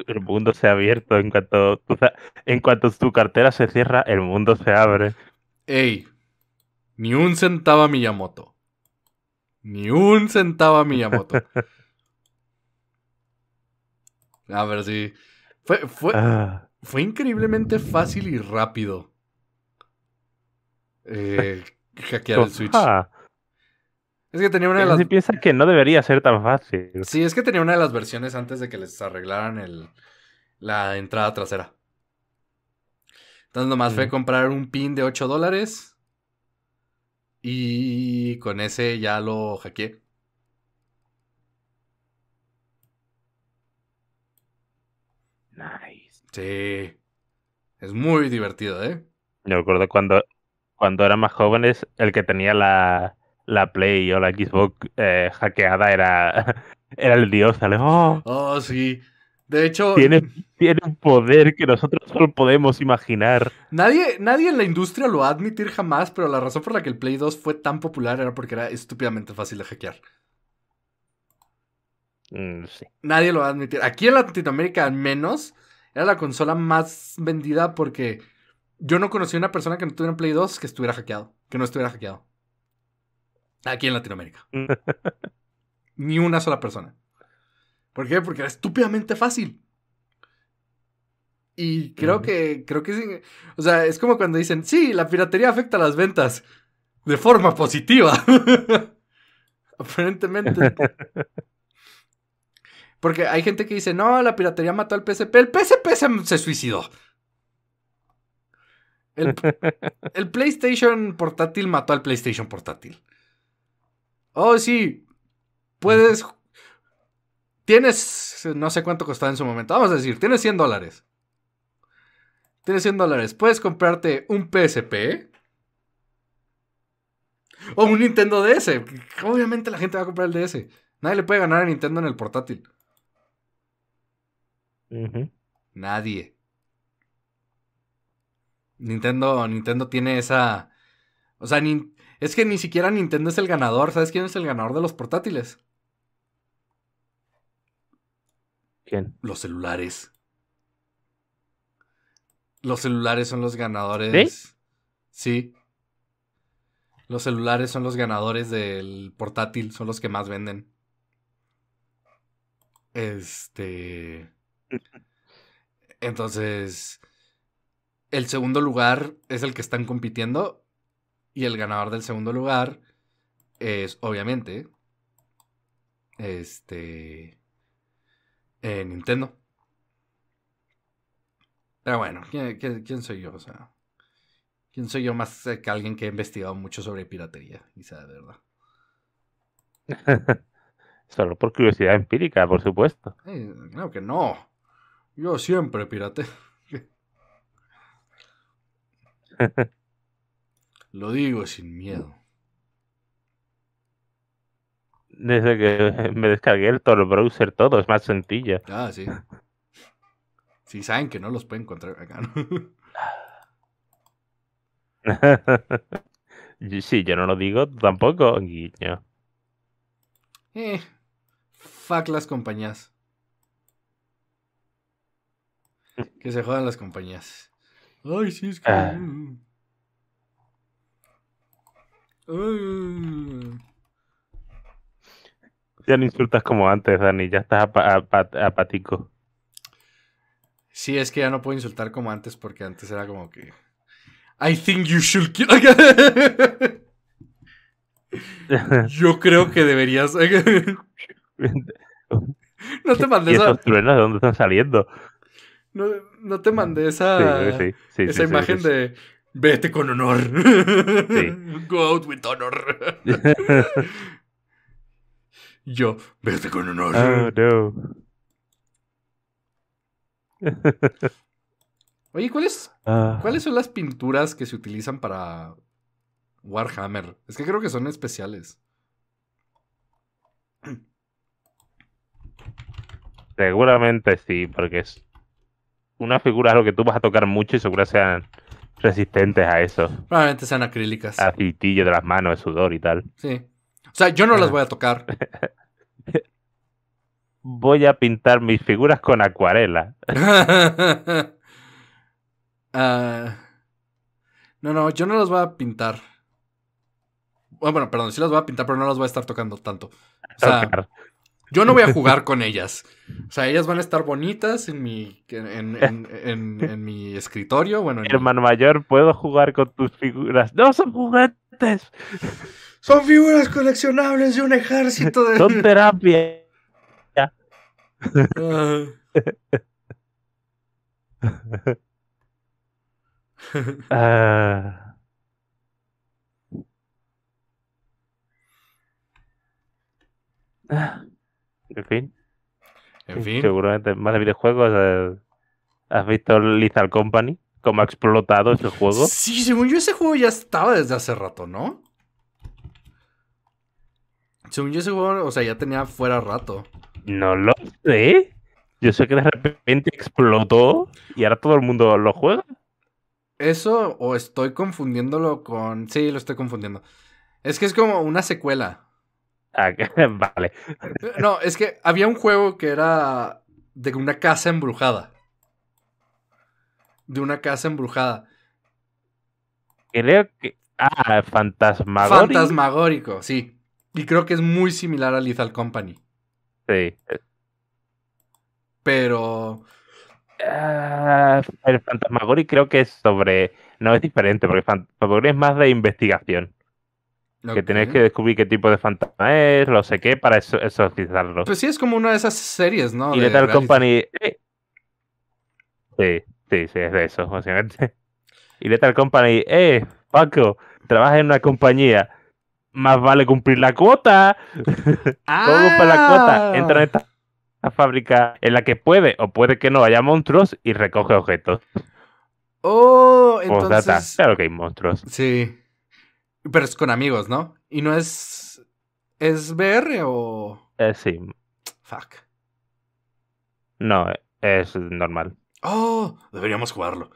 S2: El mundo se ha abierto en cuanto, en cuanto tu cartera se cierra, el mundo se abre.
S1: Ey, ni un centavo a Miyamoto. Ni un centavo a Miyamoto. A ver, si Fue, fue, ah. fue increíblemente fácil y rápido. Eh, hackear el pues, Switch. Ah. Es que tenía una de las. si
S2: piensa que no debería ser tan fácil. Sí,
S1: es que tenía una de las versiones antes de que les arreglaran la entrada trasera. Entonces nomás fue comprar un pin de 8 dólares. Y con ese ya lo hackeé. Nice. Sí. Es muy divertido, ¿eh?
S2: Me recuerdo cuando, cuando más jóvenes, el que tenía la la Play o la Xbox eh, hackeada era, era el dios, ¡Oh!
S1: oh, sí. De hecho. Tiene,
S2: tiene, un poder que nosotros solo podemos imaginar.
S1: Nadie, nadie en la industria lo va a admitir jamás, pero la razón por la que el Play 2 fue tan popular era porque era estúpidamente fácil de hackear. Mm, sí. Nadie lo va a admitir. Aquí en Latinoamérica, al menos, era la consola más vendida porque yo no conocí a una persona que no tuviera Play 2 que estuviera hackeado. Que no estuviera hackeado. Aquí en Latinoamérica. Mm. Ni una sola persona. ¿Por qué? Porque era estúpidamente fácil. Y creo que, creo que sí. O sea, es como cuando dicen, sí, la piratería afecta las ventas de forma positiva. Aparentemente. Porque hay gente que dice, no, la piratería mató al PSP. El PSP se, suicidó. el, PlayStation portátil mató al PlayStation portátil oh, sí, puedes... Tienes, no sé cuánto costaba en su momento, vamos a decir, tienes 100 dólares. Tienes 100 dólares, puedes comprarte un PSP o un Nintendo DS. Obviamente la gente va a comprar el DS. Nadie le puede ganar a Nintendo en el portátil. Nadie. Nintendo, Nintendo tiene esa. O sea, Nintendo... Es que ni siquiera Nintendo es el ganador. ¿Sabes quién es el ganador de los portátiles? ¿Quién? Los celulares. Los celulares son los ganadores. ¿Sí? Sí. Los celulares son los ganadores del portátil, son los que más venden. Este. Entonces. El segundo lugar es el que están compitiendo. Y el ganador del segundo lugar es, obviamente, este, eh, Nintendo. Pero bueno, ¿quién, soy yo? O sea, ¿quién soy yo más que alguien que ha investigado mucho sobre piratería? Quizá de verdad.
S2: Solo por curiosidad empírica, por supuesto.
S1: claro que no. Yo siempre pirate. Lo digo sin miedo.
S2: Desde que me descargué el Tor Browser todo, es más sencillo.
S1: Ah, sí. Si saben que no los pueden encontrar acá, ¿no?
S2: sí, yo no lo digo tampoco, guiño.
S1: Eh, fuck las compañías. Que se jodan las compañías.
S3: Ay, sí, es que... Ah.
S1: Ya
S2: no insultas como antes, Dani, ya estás apático.
S1: Sí, es que ya no puedo insultar como antes porque antes era como que... I think you should kill... Yo creo que deberías... no
S2: te mandes ¿Y de dónde están saliendo?
S1: No, te mandé esa, esa imagen de Vete con honor. Go out with honor. Yo, vete con honor. Ah, Oye, ¿cuáles, ah. ¿cuáles son las pinturas que se utilizan para Warhammer? Es que creo que son especiales.
S2: Seguramente sí, porque es una figura a lo que tú vas a tocar mucho y seguramente sean resistentes a eso.
S1: Probablemente sean acrílicas. A
S2: de las manos, de sudor y tal.
S1: Sí. O sea, yo no las ah. voy a tocar.
S2: voy a pintar mis figuras con acuarela.
S1: Ah, no, no, yo no las voy a pintar. Ah, bueno, perdón, sí las voy a pintar, pero no las voy a estar tocando tanto. O sea, yo no voy a jugar con ellas. O sea, ellas van a estar bonitas en mi, en, mi escritorio. Bueno, Hermano
S2: mayor, puedo jugar con tus figuras.
S1: No son juguetes. Son figuras coleccionables de un ejército de. Son terapia.
S2: Ah. ah. ah. En fin. En fin. Seguramente más de videojuegos. Eh, ¿Has visto Lethal Company? ¿Cómo ha explotado ese juego? Sí,
S1: según yo, ese juego ya estaba desde hace rato, ¿no? Según yo, ese juego, o sea, ya tenía fuera rato. No
S2: lo sé. Yo sé que de repente explotó y ahora todo el mundo lo juega.
S1: ¿Eso o estoy confundiéndolo con.? Sí, lo estoy confundiendo. Es que es como una secuela. Ah, vale. No, es que había un juego que era de una casa embrujada. De una casa embrujada. Creo que. Ah,
S2: fantasmagórico.
S1: Fantasmagórico, sí. Y creo que es muy similar a Lethal Company. Sí. Pero. Ah,
S2: el Fantasmagori creo que es sobre. No es diferente, porque Fantasmagori es más de investigación. Que tenés que descubrir qué tipo de fantasma es, lo sé qué, para eso, exorcizarlo. Pues
S1: sí, es como una de esas series, ¿no? Y Lethal Company. Eh.
S2: Sí, sí, sí, es de eso, básicamente. Y Lethal Company, eh, Paco, trabajas en una compañía. Más vale cumplir la cuota.
S3: Ah. ¿Cómo para la
S2: cuota? Ah. Entra en esta fábrica en la que puede o puede que no haya monstruos y recoge objetos.
S1: Oh, entonces. Claro que hay monstruos. Sí. Pero es con amigos, ¿no? Y no es. ¿Es VR o.? sí. Fuck.
S2: No, es normal.
S1: ¡Oh! Deberíamos jugarlo.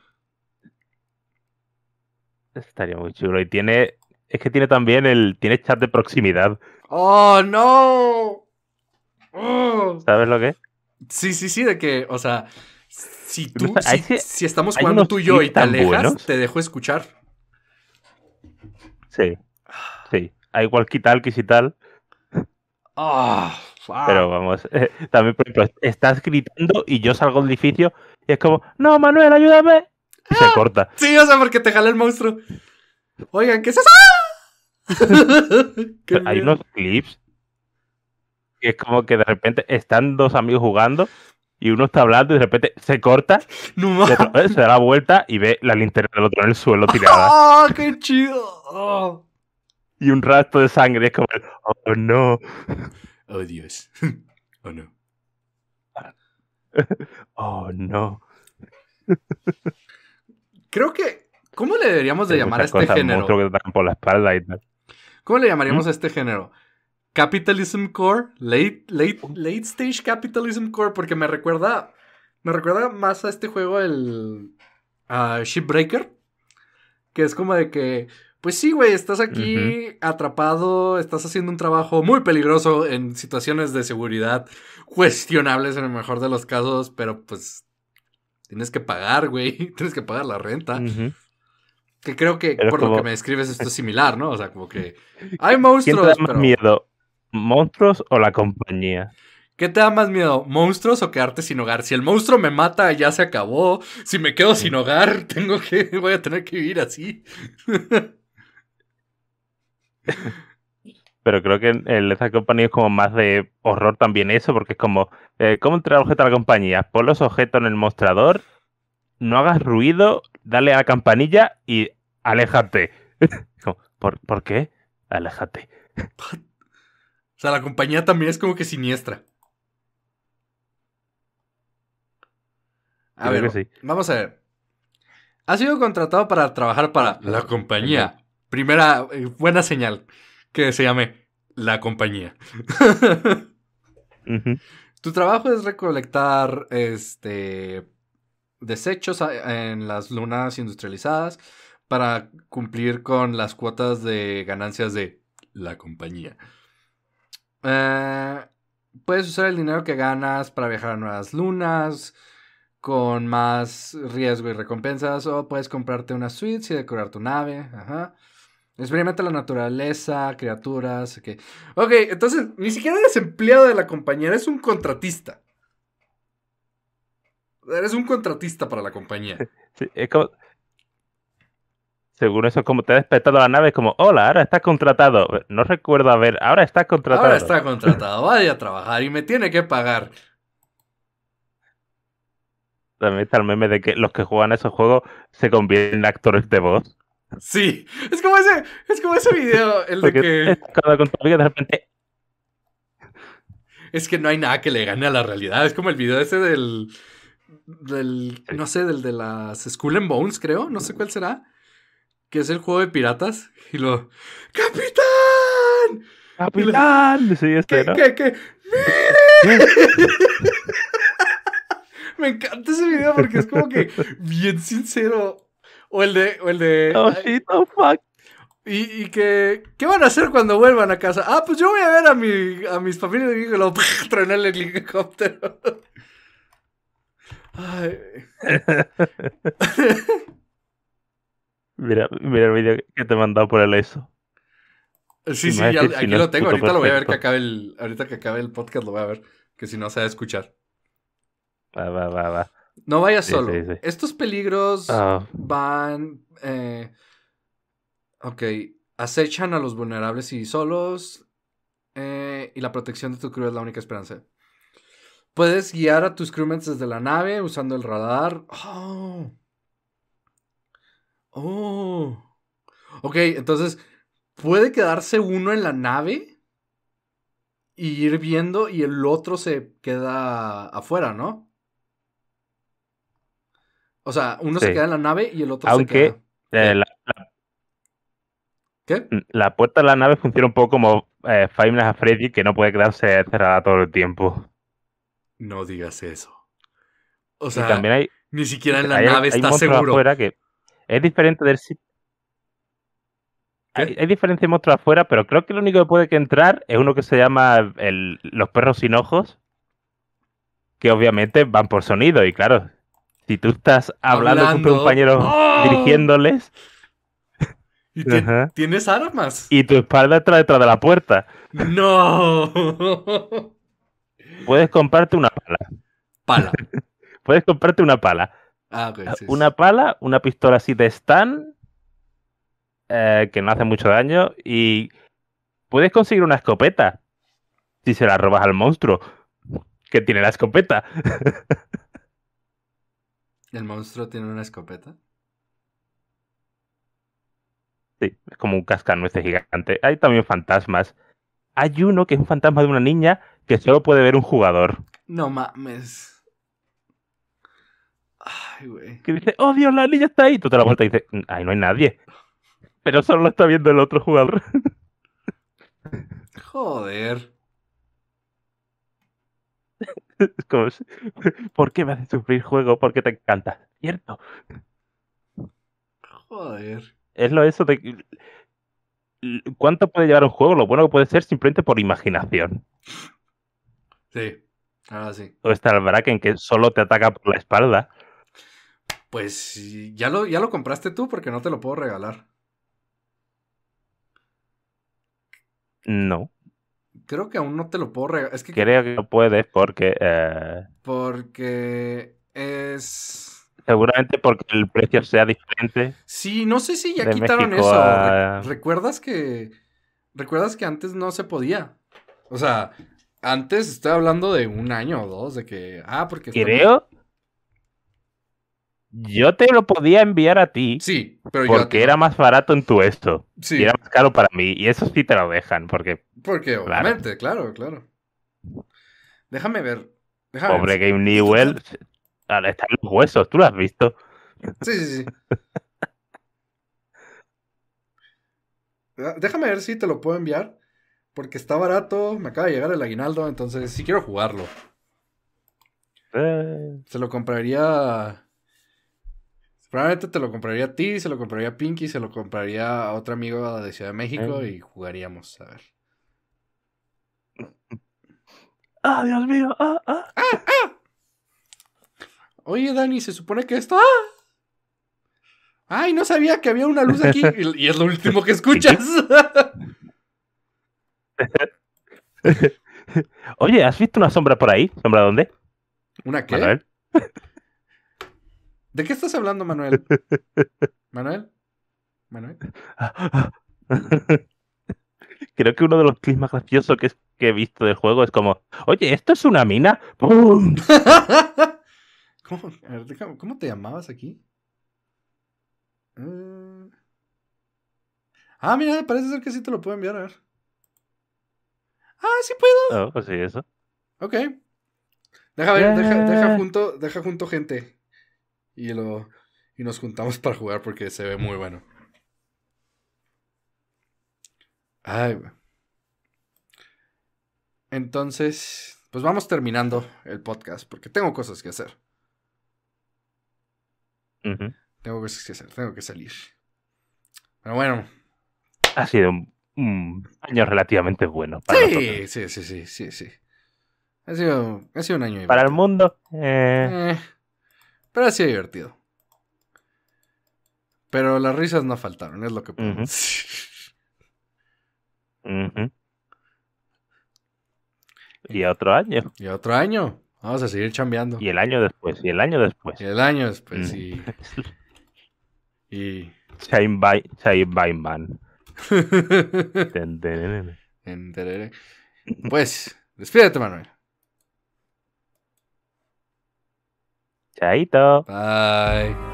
S2: Estaría muy chulo. Y tiene. Es que tiene también el. Tiene chat de proximidad.
S1: ¡Oh, no! Oh. ¿Sabes lo que Sí, sí, sí, de que, o sea, si tú. Si, estamos jugando tú y yo y te alejas, te dejo escuchar.
S2: Sí. Sí. Hay tal, que y tal. Ah, Pero vamos, eh, también, por ejemplo, estás gritando y yo salgo del edificio y es como,
S1: no, Manuel, ayúdame.
S2: se ah, corta.
S1: Sí, o sea, porque te jala el monstruo. Oigan, ¿qué es eso?
S2: Hay unos clips que es como que de repente están dos amigos jugando y uno está hablando y de repente se corta, no se da la vuelta y ve la linterna del otro en el suelo tirada.
S3: ¡Ah, qué chido!
S2: Y un rastro de sangre es como, oh no. Oh
S1: Dios. Oh no. oh no. Creo que. ¿Cómo le deberíamos de llamar a este género? Que
S2: te por la espalda y tal.
S1: ¿Cómo le llamaríamos ¿Mm? a este género? Capitalism Core, late, late, late Stage Capitalism Core, porque me recuerda, me recuerda más a este juego, el Shipbreaker, que es como de que, pues sí, güey, estás aquí atrapado, estás haciendo un trabajo muy peligroso en situaciones de seguridad cuestionables en el mejor de los casos, pero pues tienes que pagar, güey, tienes que pagar la renta. Que creo que por lo que me describes esto es similar, ¿no? O sea, como que hay monstruos.
S2: miedo? monstruos o la compañía?
S1: ¿Qué te da más miedo? ¿Monstruos o quedarte sin hogar? Si el monstruo me mata, ya se acabó. Si me quedo sin hogar, tengo que. voy a tener que vivir así.
S2: Pero creo que en esta compañía es como más de horror también eso, porque es como, eh, ¿cómo entrar objeto a la compañía? Pon los objetos en el mostrador, no hagas ruido, dale a la campanilla y aléjate. ¿por, ¿Por qué?
S1: Aléjate sea, la compañía también es como que siniestra. A ver, vamos a ver. Ha sido contratado para trabajar para la compañía. Primera eh, buena señal que se llame la compañía. Tu trabajo es recolectar este desechos en las lunas industrializadas para cumplir con las cuotas de ganancias de la compañía. Eh, puedes usar el dinero que ganas para viajar a nuevas lunas con más riesgo y recompensas o puedes comprarte una suite y decorar tu nave. Ajá. Experimenta la naturaleza, criaturas, ok. Ok, entonces ni siquiera eres empleado de la compañía, eres un contratista. Eres un contratista para la compañía.
S2: Sí, eh, según eso, como te ha despertado la nave, como, hola, ahora estás contratado. No recuerdo haber, ahora estás contratado. Ahora está
S1: contratado, vaya a trabajar y me tiene que pagar.
S2: También está el meme de que los que juegan esos juegos se convierten en actores de voz. Sí,
S1: es como ese, es como ese video, el de que... Es que no hay nada que le gane a la realidad, es como el video ese del... del no sé, del de las school and Bones, creo, no sé cuál será que es el juego de piratas. Y lo. ¡Capitán!
S2: ¡Capitán! Sí, este, qué,
S1: mire Me encanta ese video porque es como que bien sincero. O el de. O el de oh, oh, fuck. Y, y, que. ¿Qué van a hacer cuando vuelvan a casa? Ah, pues yo voy a ver a, mi, a mis familiares y lo en el helicóptero. Ay.
S2: Mira, el video que te he mandado por el eso.
S1: Eh, sí, sí, ya, aquí lo tengo. Ahorita lo voy a ver que acabe el, ahorita que acabe el podcast lo voy a ver. Que si no se va a escuchar.
S2: Va, va, va, va. No vayas solo. Estos peligros ah.
S1: van. Eh, ok. Acechan a los vulnerables y solos. Eh, y la protección de tu crew es la única esperanza. Puedes guiar a tus crewmates desde la nave usando el radar. Oh. Oh. Ok, entonces puede quedarse uno en la nave y ir viendo y el otro se queda afuera, ¿no? O sea, uno se queda en la nave y el otro se queda.
S2: Eh, la, ¿Qué? La puerta de la nave funciona un poco como eh, Five Freddy, que no puede quedarse cerrada todo el tiempo.
S1: No digas eso. O sea, también hay, ni siquiera en la nave está seguro.
S2: que es diferente del sitio. Hay, hay, diferencia monstruos afuera, pero creo que lo único que puede que entrar es uno que se llama el, los perros sin ojos, que obviamente van por sonido, y claro, si tú estás hablando, con tu compañero ¡Oh! dirigiéndoles...
S1: tienes armas.
S2: Y tu espalda está detrás de la puerta.
S1: No.
S2: Puedes comprarte una pala. Pala. Puedes comprarte una pala.
S1: Ah, una
S2: pala, una pistola así de stand, eh, que no hace mucho daño, y puedes conseguir una escopeta si se la robas al monstruo, que tiene la escopeta.
S1: ¿El monstruo tiene una escopeta?
S2: Sí, es como un cascanueces gigante. Hay también fantasmas. Hay uno que es un fantasma de una niña que solo puede ver un jugador.
S1: No mames.
S2: Que dice, oh Dios, la niña está ahí. Tú te la vuelta y dices, ay, no hay nadie. Pero solo lo está viendo el otro jugador.
S1: Joder.
S2: Es como, ¿por qué me haces sufrir juego? Porque te encanta,
S1: ¿cierto? Joder.
S2: Es lo eso de. ¿Cuánto puede llevar un juego? Lo bueno que puede ser simplemente por imaginación.
S1: Sí, ahora sí.
S2: O está el Bracken que solo te ataca por la espalda.
S1: Pues ya lo, ya lo compraste tú porque no te lo puedo regalar. No. Creo que aún no te lo puedo regalar. Es que Creo que
S2: no puedes porque... Eh,
S1: porque es...
S2: Seguramente porque el precio sea diferente. Sí, no sé si ya quitaron eso.
S1: ¿Recuerdas que... ¿Recuerdas que antes no se podía? O sea, antes estoy hablando de un año o dos, de que... Ah, porque... Creo...
S2: Yo te lo podía enviar a ti. Sí, pero Porque era más barato en tu esto. Sí. era más caro para mí. Y eso sí te lo dejan, porque.
S1: Porque, obviamente, claro, claro. Déjame ver. Déjame Pobre
S2: Game Newell. Están los huesos, tú lo has visto.
S1: Sí, sí, sí. Déjame ver si te lo puedo enviar. Porque está barato, me acaba de llegar el aguinaldo, entonces sí quiero jugarlo. Eh. Se lo compraría Probablemente te lo compraría a ti, se lo compraría a Pinky, se lo compraría a otro amigo de Ciudad de México eh. y jugaríamos, a ver. ¡Ah, Dios mío! ¡Ah, ah! ah, ah. Oye, Dani, se supone que esto... Ah. ¡Ay, no sabía que había una luz aquí! Y, es lo último que escuchas.
S2: Oye, ¿has visto una sombra por ahí? ¿Sombra dónde? ¿Una qué? ¿De qué estás hablando, Manuel?
S1: ¿Manuel? ¿Manuel?
S2: Creo que uno de los clips más graciosos que, he visto del juego es como, oye, ¿esto es una mina?
S1: ¿Cómo, te llamabas aquí? Eh. Ah, mira, parece ser que sí te lo puedo enviar, a ver. Ah, sí puedo. Oh, pues sí, eso. Ok.
S2: Deja ver, deja,
S1: junto, deja junto gente y, lo, y nos juntamos para jugar porque se ve muy bueno. Ay, Entonces, pues vamos terminando el podcast porque tengo cosas que hacer. Tengo cosas que hacer, tengo que salir. Pero bueno. Ha
S2: sido un, año relativamente bueno. Para
S1: sí, sí, sí, sí, sí, sí, Ha sido, sido un año. Para el mundo. Eh. eh pero ha divertido. Pero las risas no faltaron, es lo que... Eh, y otro año. Y otro año. Vamos a seguir chambeando. Y el año después, y el año después. Y el año después, y... Te pues, despídete, Manuel. Chaito. Bye.